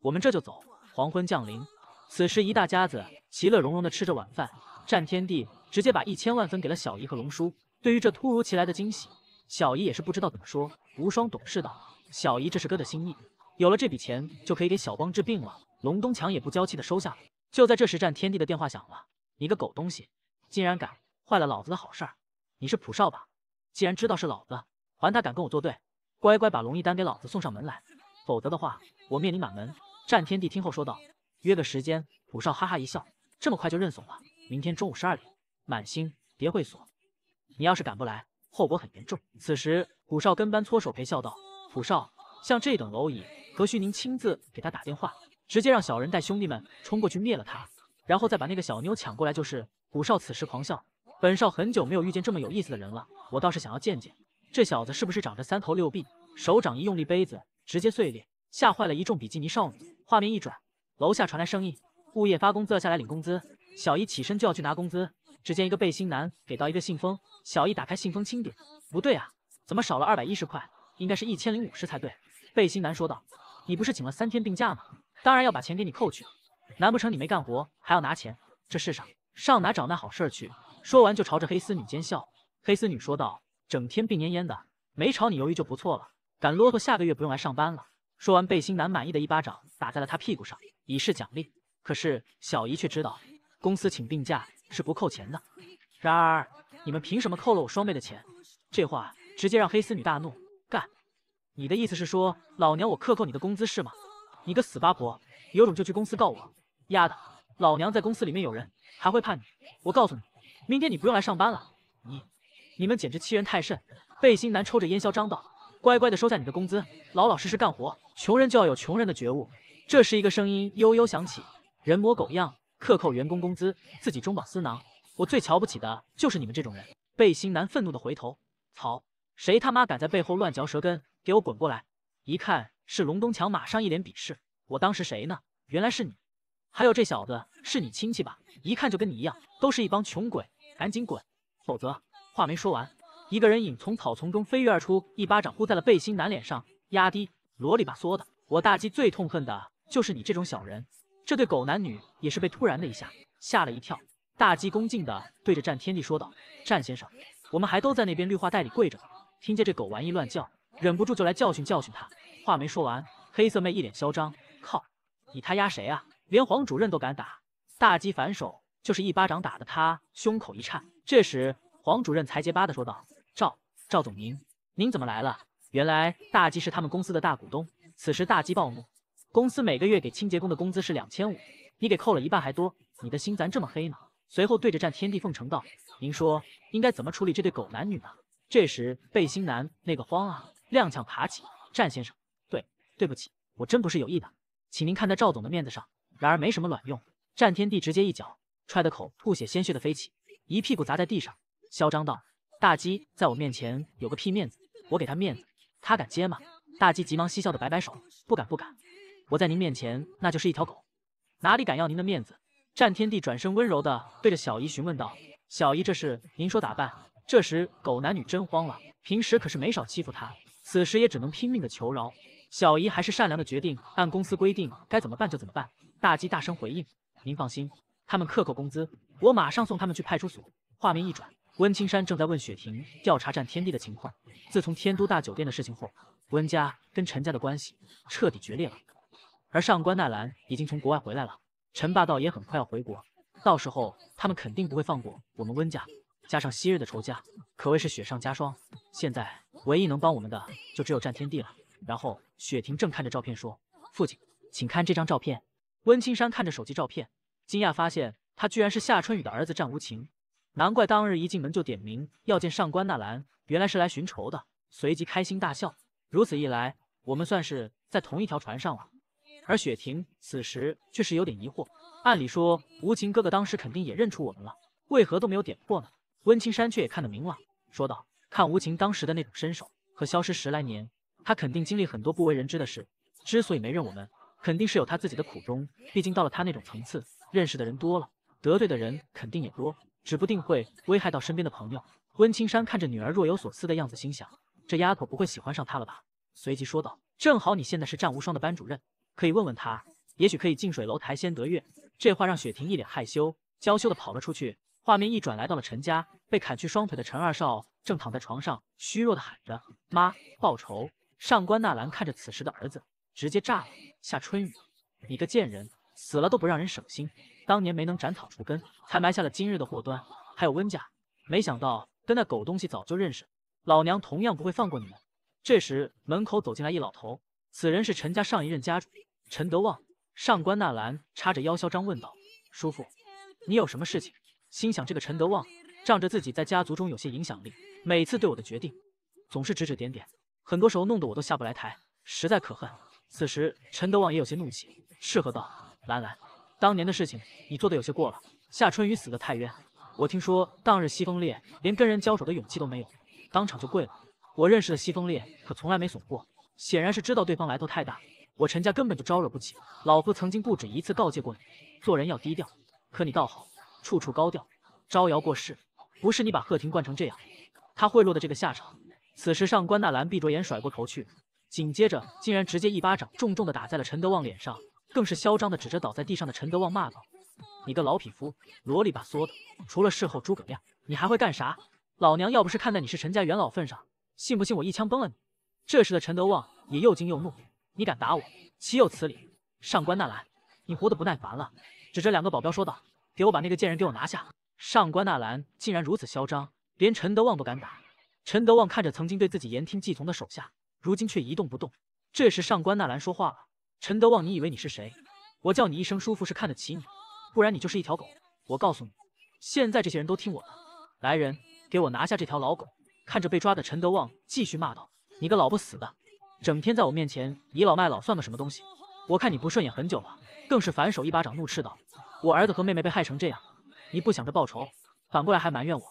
我们这就走。黄昏降临，此时一大家子其乐融融的吃着晚饭，战天地。直接把一千万分给了小姨和龙叔。对于这突如其来的惊喜，小姨也是不知道怎么说。无双懂事道：“小姨，这是哥的心意，有了这笔钱就可以给小光治病了。”龙东强也不娇气的收下了。就在这时，战天帝的电话响了：“你个狗东西，竟然敢坏了老子的好事儿！你是普少吧？既然知道是老子，还他敢跟我作对？乖乖把龙一丹给老子送上门来，否则的话，我灭你满门！”战天帝听后说道：“约个时间。”普少哈哈一笑：“这么快就认怂了？明天中午十二点。”满星别会所，你要是赶不来，后果很严重。此时，古少跟班搓手陪笑道：“虎少，像这等蝼蚁，何须您亲自给他打电话？直接让小人带兄弟们冲过去灭了他，然后再把那个小妞抢过来就是。”古少此时狂笑：“本少很久没有遇见这么有意思的人了，我倒是想要见见这小子是不是长着三头六臂？手掌一用力，杯子直接碎裂，吓坏了一众比基尼少女。”画面一转，楼下传来声音：“物业发工资了，下来领工资。”小姨起身就要去拿工资。只见一个背心男给到一个信封，小姨打开信封清点，不对啊，怎么少了二百一十块？应该是一千零五十才对。背心男说道：“你不是请了三天病假吗？当然要把钱给你扣去。难不成你没干活还要拿钱？这世上上哪找那好事去？”说完就朝着黑丝女奸笑。黑丝女说道：“整天病恹恹的，没吵你犹豫就不错了。敢啰嗦，下个月不用来上班了。”说完，背心男满意的一巴掌打在了他屁股上，以示奖励。可是小姨却知道，公司请病假。是不扣钱的，然而你们凭什么扣了我双倍的钱？这话直接让黑丝女大怒，干！你的意思是说老娘我克扣你的工资是吗？你个死八婆，有种就去公司告我！丫的，老娘在公司里面有人，还会怕你？我告诉你，明天你不用来上班了。你，你们简直欺人太甚！背心男抽着烟嚣张道：“乖乖的收下你的工资，老老实实干活。穷人就要有穷人的觉悟。”这时一个声音悠悠响起：“人模狗样。”克扣员工工资，自己中饱私囊，我最瞧不起的就是你们这种人。背心男愤怒的回头，操，谁他妈敢在背后乱嚼舌根，给我滚过来！一看是龙东强，马上一脸鄙视，我当时谁呢？原来是你，还有这小子是你亲戚吧？一看就跟你一样，都是一帮穷鬼，赶紧滚！否则……话没说完，一个人影从草丛中飞跃而出，一巴掌呼在了背心男脸上，压低，啰里吧嗦的，我大鸡最痛恨的就是你这种小人。这对狗男女也是被突然的一下吓了一跳，大鸡恭敬的对着战天帝说道：“战先生，我们还都在那边绿化带里跪着呢，听见这狗玩意乱叫，忍不住就来教训教训他。”话没说完，黑色妹一脸嚣张：“靠，你他丫谁啊？连黄主任都敢打！”大鸡反手就是一巴掌，打的他胸口一颤。这时黄主任才结巴的说道：“赵赵总您您怎么来了？原来大鸡是他们公司的大股东。”此时大鸡暴怒。公司每个月给清洁工的工资是两千五，你给扣了一半还多，你的心咱这么黑呢？随后对着战天地奉承道：“您说应该怎么处理这对狗男女呢？”这时背心男那个慌啊，踉跄爬起，战先生，对，对不起，我真不是有意的，请您看在赵总的面子上。然而没什么卵用，战天地直接一脚踹得口吐血，鲜血的飞起，一屁股砸在地上，嚣张道：“大鸡在我面前有个屁面子，我给他面子，他敢接吗？”大鸡急忙嬉笑的摆摆手，不敢，不敢。我在您面前那就是一条狗，哪里敢要您的面子？战天帝转身温柔的对着小姨询问道：“小姨，这事您说咋办？”这时狗男女真慌了，平时可是没少欺负他，此时也只能拼命的求饶。小姨还是善良的，决定按公司规定该怎么办就怎么办。大鸡大声回应：“您放心，他们克扣工资，我马上送他们去派出所。”画面一转，温青山正在问雪婷调查战天帝的情况。自从天都大酒店的事情后，温家跟陈家的关系彻底决裂了。而上官纳兰已经从国外回来了，陈霸道也很快要回国，到时候他们肯定不会放过我们温家，加上昔日的仇家，可谓是雪上加霜。现在唯一能帮我们的就只有战天地了。然后雪婷正看着照片说：“父亲，请看这张照片。”温青山看着手机照片，惊讶发现他居然是夏春雨的儿子战无情，难怪当日一进门就点名要见上官纳兰，原来是来寻仇的。随即开心大笑，如此一来，我们算是在同一条船上了。而雪婷此时却是有点疑惑，按理说无情哥哥当时肯定也认出我们了，为何都没有点破呢？温青山却也看得明朗，说道：“看无情当时的那种身手和消失十来年，他肯定经历很多不为人知的事。之所以没认我们，肯定是有他自己的苦衷。毕竟到了他那种层次，认识的人多了，得罪的人肯定也多，指不定会危害到身边的朋友。”温青山看着女儿若有所思的样子，心想：这丫头不会喜欢上他了吧？随即说道：“正好你现在是战无双的班主任。”可以问问他，也许可以近水楼台先得月。这话让雪婷一脸害羞，娇羞的跑了出去。画面一转，来到了陈家，被砍去双腿的陈二少正躺在床上，虚弱的喊着：“妈，报仇！”上官纳兰看着此时的儿子，直接炸了：“夏春雨，你个贱人，死了都不让人省心。当年没能斩草除根，才埋下了今日的祸端。还有温家，没想到跟那狗东西早就认识，老娘同样不会放过你们。”这时，门口走进来一老头。此人是陈家上一任家主陈德旺。上官纳兰插着腰，嚣张问道：“叔父，你有什么事情？”心想这个陈德旺仗着自己在家族中有些影响力，每次对我的决定总是指指点点，很多时候弄得我都下不来台，实在可恨。此时陈德旺也有些怒气，斥喝道：“兰兰，当年的事情你做的有些过了，夏春雨死的太冤。我听说当日西风烈连跟人交手的勇气都没有，当场就跪了。我认识的西风烈可从来没怂过。”显然是知道对方来头太大，我陈家根本就招惹不起。老夫曾经不止一次告诫过你，做人要低调，可你倒好，处处高调，招摇过市。不是你把贺婷惯成这样，他会落的这个下场。此时上官纳兰闭着眼甩过头去，紧接着竟然直接一巴掌重重的打在了陈德旺脸上，更是嚣张的指着倒在地上的陈德旺骂道：“你个老匹夫，啰里吧嗦的，除了事后诸葛亮，你还会干啥？老娘要不是看在你是陈家元老份上，信不信我一枪崩了你？”这时的陈德旺也又惊又怒：“你敢打我，岂有此理！”上官纳兰，你活得不耐烦了，指着两个保镖说道：“给我把那个贱人给我拿下！”上官纳兰竟然如此嚣张，连陈德旺都不敢打。陈德旺看着曾经对自己言听计从的手下，如今却一动不动。这时上官纳兰说话了：“陈德旺，你以为你是谁？我叫你一声叔父是看得起你，不然你就是一条狗！我告诉你，现在这些人都听我的。来人，给我拿下这条老狗！”看着被抓的陈德旺，继续骂道。你个老不死的，整天在我面前倚老卖老，算个什么东西？我看你不顺眼很久了，更是反手一巴掌怒斥道：“我儿子和妹妹被害成这样，你不想着报仇，反过来还埋怨我，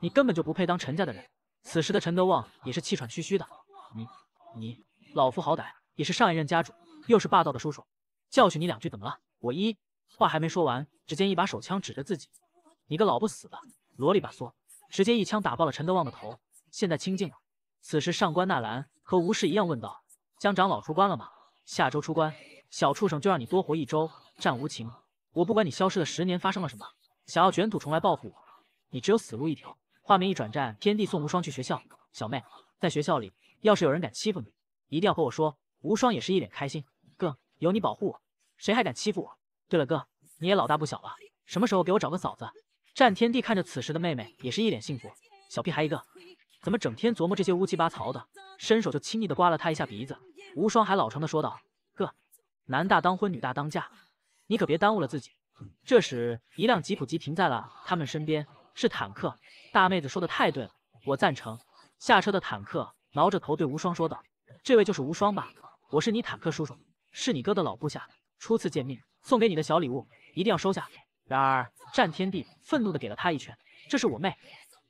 你根本就不配当陈家的人。”此时的陈德旺也是气喘吁吁的：“你你老夫好歹也是上一任家主，又是霸道的叔叔，教训你两句怎么了？”我一话还没说完，只见一把手枪指着自己：“你个老不死的，啰里吧嗦，直接一枪打爆了陈德旺的头。现在清静了。”此时上官纳兰和吴氏一样问道：“江长老出关了吗？下周出关，小畜生就让你多活一周。”战无情，我不管你消失了十年发生了什么，想要卷土重来报复我，你只有死路一条。画面一转，战天帝送无双去学校。小妹，在学校里要是有人敢欺负你，一定要和我说。无双也是一脸开心，哥，有你保护我，谁还敢欺负我？对了，哥，你也老大不小了，什么时候给我找个嫂子？战天帝看着此时的妹妹，也是一脸幸福，小屁孩一个。怎么整天琢磨这些乌七八糟的？伸手就轻易的刮了他一下鼻子。无双还老成的说道：“哥，男大当婚，女大当嫁，你可别耽误了自己。”这时，一辆吉普吉停在了他们身边，是坦克大妹子说的太对了，我赞成。下车的坦克挠着头对无双说道：“这位就是无双吧？我是你坦克叔叔，是你哥的老部下。初次见面，送给你的小礼物，一定要收下。”然而，战天地愤怒的给了他一拳：“这是我妹，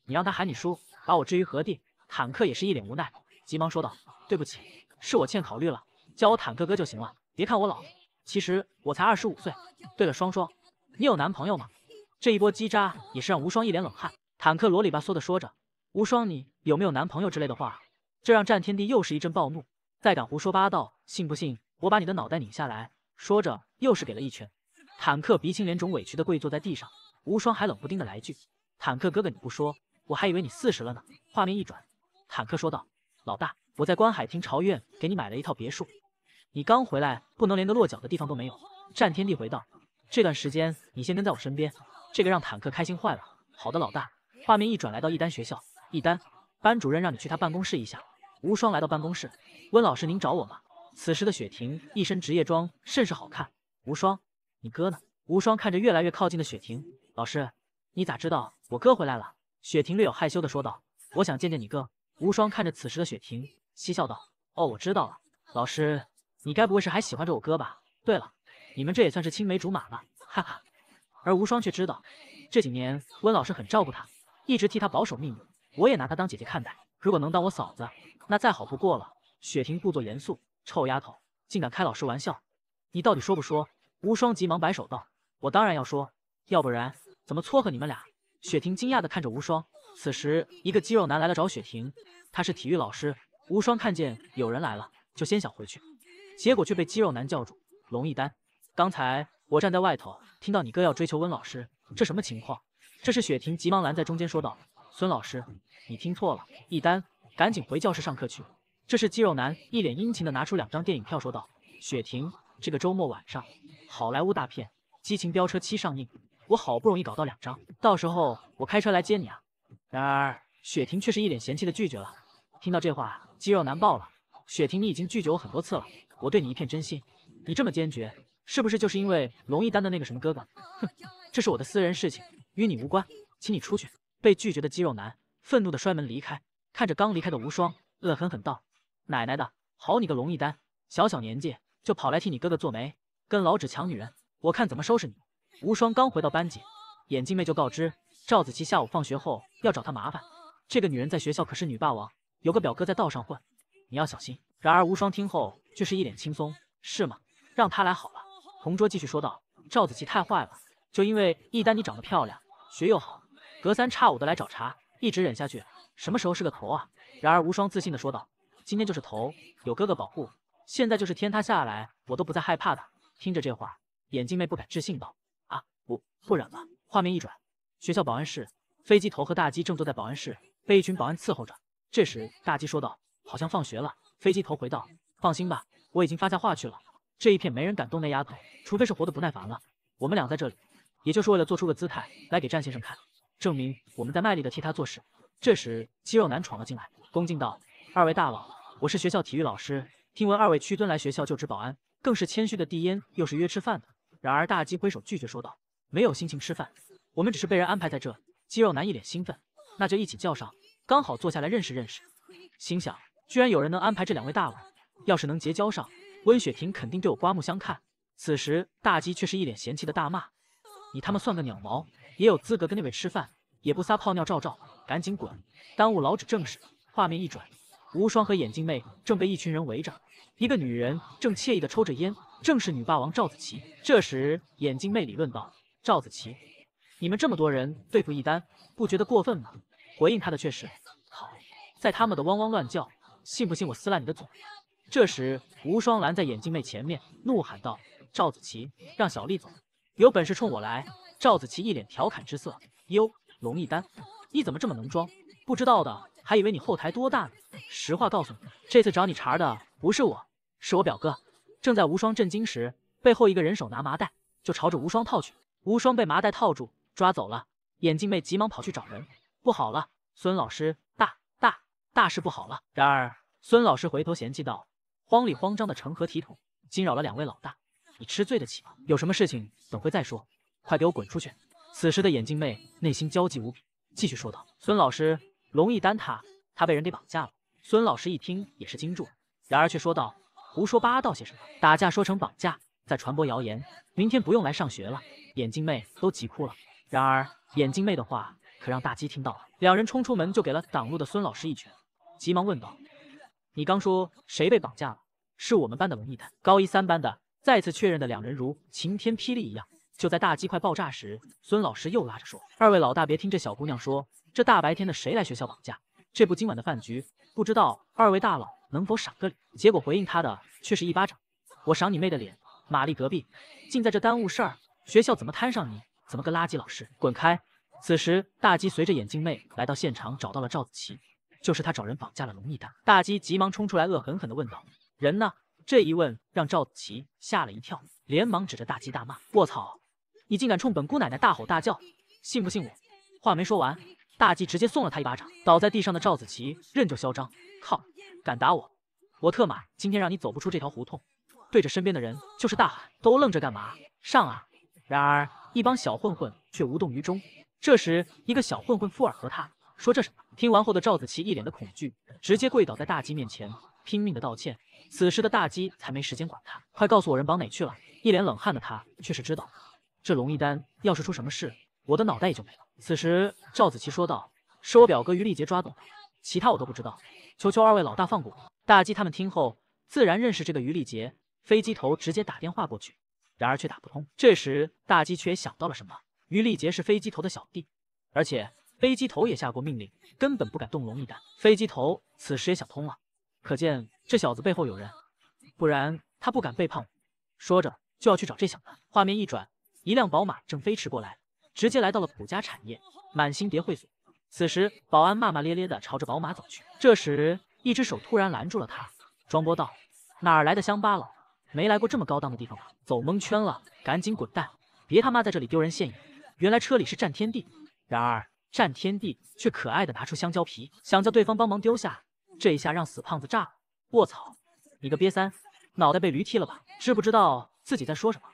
你让他喊你叔。”把我置于何地？坦克也是一脸无奈，急忙说道：“对不起，是我欠考虑了，叫我坦克哥就行了。别看我老，其实我才二十五岁。”对了，双双，你有男朋友吗？这一波击扎也是让无双一脸冷汗。坦克罗里吧嗦的说着“无双，你有没有男朋友”之类的话，这让战天帝又是一阵暴怒。再敢胡说八道，信不信我把你的脑袋拧下来？说着又是给了一拳。坦克鼻青脸肿，委屈的跪坐在地上。无双还冷不丁的来句：“坦克哥哥，你不说。”我还以为你四十了呢。画面一转，坦克说道：“老大，我在观海亭朝院给你买了一套别墅，你刚回来，不能连个落脚的地方都没有。”战天帝回道：“这段时间你先跟在我身边。”这个让坦克开心坏了。好的，老大。画面一转，来到一丹学校，一丹班主任让你去他办公室一下。无双来到办公室，温老师您找我吗？此时的雪婷一身职业装，甚是好看。无双，你哥呢？无双看着越来越靠近的雪婷，老师，你咋知道我哥回来了？雪婷略有害羞地说道：“我想见见你哥。”无双看着此时的雪婷，嬉笑道：“哦，我知道了，老师，你该不会是还喜欢着我哥吧？对了，你们这也算是青梅竹马了，哈哈。”而无双却知道，这几年温老师很照顾他，一直替他保守秘密，我也拿他当姐姐看待。如果能当我嫂子，那再好不过了。雪婷故作严肃：“臭丫头，竟敢开老师玩笑，你到底说不说？”无双急忙摆手道：“我当然要说，要不然怎么撮合你们俩？”雪婷惊讶地看着无双，此时一个肌肉男来了找雪婷，他是体育老师。无双看见有人来了，就先想回去，结果却被肌肉男叫住：“龙一丹，刚才我站在外头听到你哥要追求温老师，这什么情况？”这是雪婷急忙拦在中间说道：“孙老师，你听错了。”一丹，赶紧回教室上课去。”这是肌肉男一脸殷勤的拿出两张电影票说道：“雪婷，这个周末晚上，好莱坞大片《激情飙车七》上映。”我好不容易搞到两张，到时候我开车来接你啊！然而雪婷却是一脸嫌弃的拒绝了。听到这话，肌肉男爆了：“雪婷，你已经拒绝我很多次了，我对你一片真心，你这么坚决，是不是就是因为龙一丹的那个什么哥哥？”哼，这是我的私人事情，与你无关，请你出去。被拒绝的肌肉男愤怒的摔门离开，看着刚离开的无双，恶狠狠道：“奶奶的，好你个龙一丹，小小年纪就跑来替你哥哥做媒，跟老纸抢女人，我看怎么收拾你！”无双刚回到班级，眼镜妹就告知赵子琪下午放学后要找她麻烦。这个女人在学校可是女霸王，有个表哥在道上混，你要小心。然而无双听后却是一脸轻松，是吗？让她来好了。同桌继续说道：“赵子琪太坏了，就因为一丹你长得漂亮，学又好，隔三差五的来找茬，一直忍下去，什么时候是个头啊？”然而无双自信地说道：“今天就是头，有哥哥保护，现在就是天塌下来，我都不再害怕的。”听着这话，眼镜妹不敢置信道。不，不忍了。画面一转，学校保安室，飞机头和大鸡正坐在保安室，被一群保安伺候着。这时，大鸡说道：“好像放学了。”飞机头回道：“放心吧，我已经发下话去了，这一片没人敢动那丫头，除非是活得不耐烦了。我们俩在这里，也就是为了做出个姿态来给战先生看，证明我们在卖力的替他做事。”这时，肌肉男闯了进来，恭敬道：“二位大佬，我是学校体育老师，听闻二位屈尊来学校就职保安，更是谦虚的递烟，又是约吃饭的。然而，大鸡挥手拒绝说道。”没有心情吃饭，我们只是被人安排在这。肌肉男一脸兴奋，那就一起叫上，刚好坐下来认识认识。心想，居然有人能安排这两位大佬，要是能结交上，温雪婷肯定对我刮目相看。此时大鸡却是一脸嫌弃的大骂：“你他妈算个鸟毛，也有资格跟那位吃饭？也不撒泡尿照照，赶紧滚，耽误老纸正事！”画面一转，无双和眼镜妹正被一群人围着，一个女人正惬意的抽着烟，正是女霸王赵子琪。这时眼镜妹理论道。赵子琪，你们这么多人对付一丹，不觉得过分吗？回应他的却是，好，在他们的汪汪乱叫，信不信我撕烂你的嘴？这时，无双拦在眼镜妹前面，怒喊道：“赵子琪，让小丽走，有本事冲我来！”赵子琪一脸调侃之色，哟，龙一丹，你怎么这么能装？不知道的还以为你后台多大呢。实话告诉你，这次找你茬的不是我，是我表哥。正在无双震惊时，背后一个人手拿麻袋，就朝着无双套去。无双被麻袋套住，抓走了。眼镜妹急忙跑去找人。不好了，孙老师，大大大事不好了！然而孙老师回头嫌弃道：“慌里慌张的成何体统？惊扰了两位老大，你吃罪得起吗？有什么事情等会再说。快给我滚出去！”此时的眼镜妹内心焦急无比，继续说道：“孙老师，龙一丹他他被人给绑架了。”孙老师一听也是惊住，然而却说道：“胡说八道些什么？打架说成绑架，再传播谣言。明天不用来上学了。”眼镜妹都急哭了，然而眼镜妹的话可让大鸡听到了，两人冲出门就给了挡路的孙老师一拳，急忙问道：“你刚说谁被绑架了？是我们班的龙一丹，高一三班的。”再次确认的两人如晴天霹雳一样。就在大鸡快爆炸时，孙老师又拉着说：“二位老大，别听这小姑娘说，这大白天的谁来学校绑架？这不今晚的饭局，不知道二位大佬能否赏个脸？”结果回应他的却是一巴掌：“我赏你妹的脸！玛丽隔壁竟在这耽误事儿。”学校怎么摊上你？怎么个垃圾老师？滚开！此时大鸡随着眼镜妹来到现场，找到了赵子琪，就是他找人绑架了龙一丹。大鸡急忙冲出来，恶狠狠地问道：“人呢？”这一问让赵子琪吓了一跳，连忙指着大鸡大骂：“卧槽！你竟敢冲本姑奶奶大吼大叫！信不信我……”话没说完，大鸡直接送了他一巴掌。倒在地上的赵子琪任就嚣张：“靠！敢打我！我特马今天让你走不出这条胡同！”对着身边的人就是大喊：“都愣着干嘛？上啊！”然而，一帮小混混却无动于衷。这时，一个小混混附耳和他说：“这什么？”听完后的赵子琪一脸的恐惧，直接跪倒在大鸡面前，拼命的道歉。此时的大鸡才没时间管他，快告诉我人绑哪去了！一脸冷汗的他却是知道，这龙一丹要是出什么事，我的脑袋也就没了。此时，赵子琪说道：“是我表哥于立杰抓走的，其他我都不知道。求求二位老大放过我！”大鸡他们听后，自然认识这个于立杰，飞机头直接打电话过去。然而却打不通。这时，大鸡却想到了什么。于力杰是飞机头的小弟，而且飞机头也下过命令，根本不敢动龙一丹。飞机头此时也想通了，可见这小子背后有人，不然他不敢背叛我。说着就要去找这小子。画面一转，一辆宝马正飞驰过来，直接来到了普家产业满星蝶会所。此时，保安骂骂咧咧地朝着宝马走去。这时，一只手突然拦住了他。庄波道：“哪儿来的乡巴佬？”没来过这么高档的地方吧？走蒙圈了，赶紧滚蛋，别他妈在这里丢人现眼！原来车里是战天地，然而战天地却可爱的拿出香蕉皮，想叫对方帮忙丢下。这一下让死胖子炸了，卧槽，你个瘪三，脑袋被驴踢了吧？知不知道自己在说什么？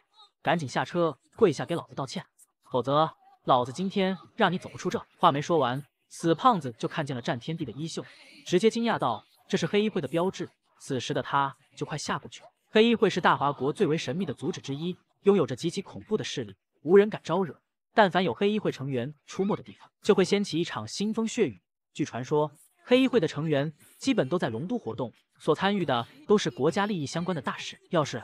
赶紧下车跪下给老子道歉，否则老子今天让你走不出这。话没说完，死胖子就看见了战天地的衣袖，直接惊讶道：“这是黑衣会的标志。此时的他就快吓过去了。黑衣会是大华国最为神秘的组织之一，拥有着极其恐怖的势力，无人敢招惹。但凡有黑衣会成员出没的地方，就会掀起一场腥风血雨。据传说，黑衣会的成员基本都在龙都活动，所参与的都是国家利益相关的大事。要是……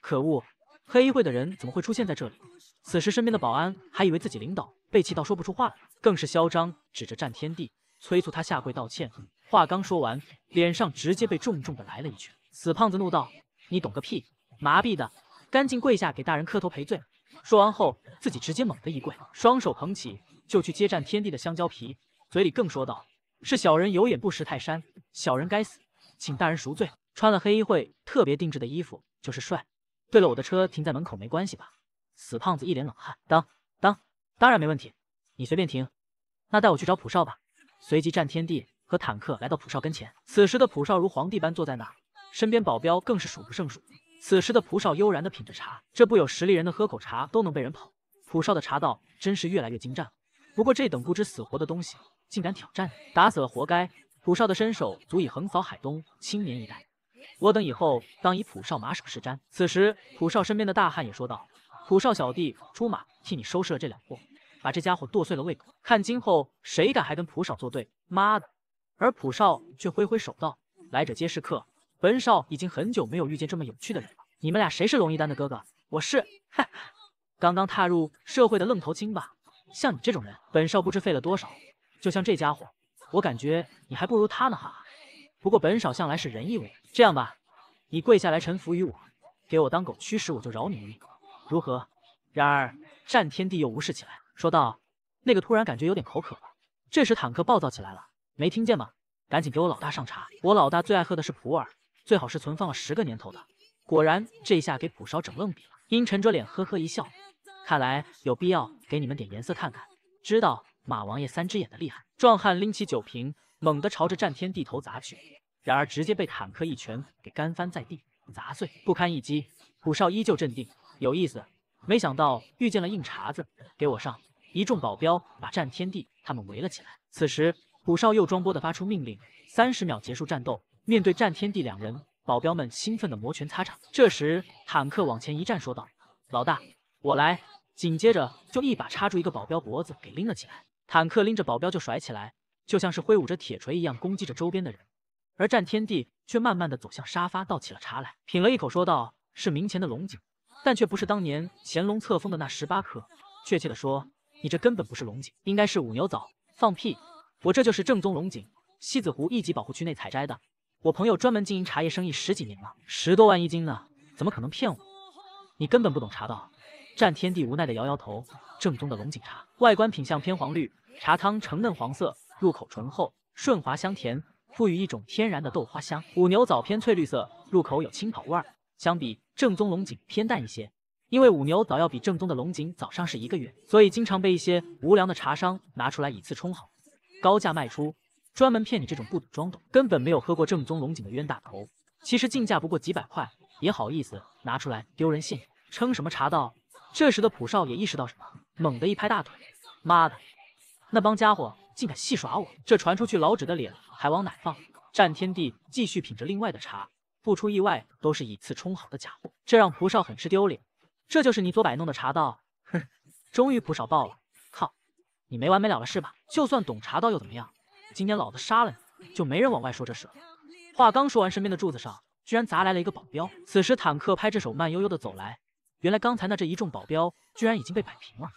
可恶！黑衣会的人怎么会出现在这里？此时身边的保安还以为自己领导被气到说不出话了，更是嚣张，指着战天地催促他下跪道歉。话刚说完，脸上直接被重重的来了一拳。死胖子怒道。你懂个屁！麻痹的，赶紧跪下给大人磕头赔罪。说完后，自己直接猛地一跪，双手捧起就去接战天地的香蕉皮，嘴里更说道：“是小人有眼不识泰山，小人该死，请大人赎罪。”穿了黑衣会特别定制的衣服就是帅。对了，我的车停在门口，没关系吧？死胖子一脸冷汗。当当，当然没问题，你随便停。那带我去找普少吧。随即，战天地和坦克来到普少跟前，此时的普少如皇帝般坐在那。身边保镖更是数不胜数。此时的蒲少悠然的品着茶，这不有实力人的喝口茶都能被人捧，蒲少的茶道真是越来越精湛了。不过这等不知死活的东西，竟敢挑战，打死了活该。蒲少的身手足以横扫海东青年一代，我等以后当以蒲少马首是瞻。此时，蒲少身边的大汉也说道：“蒲少小弟出马替你收拾了这两货，把这家伙剁碎了喂狗，看今后谁敢还跟蒲少作对，妈的！”而蒲少却挥挥手道：“来者皆是客。”本少已经很久没有遇见这么有趣的人了。你们俩谁是龙一丹的哥哥？我是，哈哈，刚刚踏入社会的愣头青吧？像你这种人，本少不知费了多少。就像这家伙，我感觉你还不如他呢，哈。不过本少向来是仁义为这样吧，你跪下来臣服于我，给我当狗驱使，我就饶你一命，如何？然而战天帝又无视起来，说道：“那个突然感觉有点口渴了。”这时坦克暴躁起来了，没听见吗？赶紧给我老大上茶，我老大最爱喝的是普洱。最好是存放了十个年头的。果然，这一下给普少整愣逼了，阴沉着脸，呵呵一笑。看来有必要给你们点颜色看看。知道马王爷三只眼的厉害，壮汉拎起酒瓶，猛地朝着战天地头砸去，然而直接被坦克一拳给干翻在地，砸碎，不堪一击。普少依旧镇定，有意思，没想到遇见了硬茬子，给我上！一众保镖把战天地他们围了起来。此时，普少又装波的发出命令：三十秒结束战斗。面对战天地两人，保镖们兴奋的摩拳擦掌。这时，坦克往前一站，说道：“老大，我来。”紧接着就一把掐住一个保镖脖子，给拎了起来。坦克拎着保镖就甩起来，就像是挥舞着铁锤一样攻击着周边的人。而战天帝却慢慢的走向沙发，倒起了茶来，品了一口，说道：“是明前的龙井，但却不是当年乾隆册封的那十八颗。确切的说，你这根本不是龙井，应该是五牛枣。放屁！我这就是正宗龙井，西子湖一级保护区内采摘的。”我朋友专门经营茶叶生意十几年了，十多万一斤呢，怎么可能骗我？你根本不懂茶道。战天地无奈的摇摇头。正宗的龙井茶外观品相偏黄绿，茶汤呈嫩黄色，入口醇厚、顺滑、香甜，赋予一种天然的豆花香。五牛早偏翠绿色，入口有青草味儿，相比正宗龙井偏淡一些。因为五牛早要比正宗的龙井早上市一个月，所以经常被一些无良的茶商拿出来以次充好，高价卖出。专门骗你这种不懂装懂、根本没有喝过正宗龙井的冤大头，其实进价不过几百块，也好意思拿出来丢人现眼，称什么茶道？这时的蒲少也意识到什么，猛地一拍大腿，妈的，那帮家伙竟敢戏耍我，这传出去老纸的脸还往哪放？战天帝继续品着另外的茶，不出意外都是以次充好的假货，这让蒲少很是丢脸。这就是你所摆弄的茶道？哼！终于蒲少爆了，靠，你没完没了了是吧？就算懂茶道又怎么样？今天老子杀了你，就没人往外说这事了。话刚说完，身边的柱子上居然砸来了一个保镖。此时坦克拍着手慢悠悠的走来，原来刚才那这一众保镖居然已经被摆平了。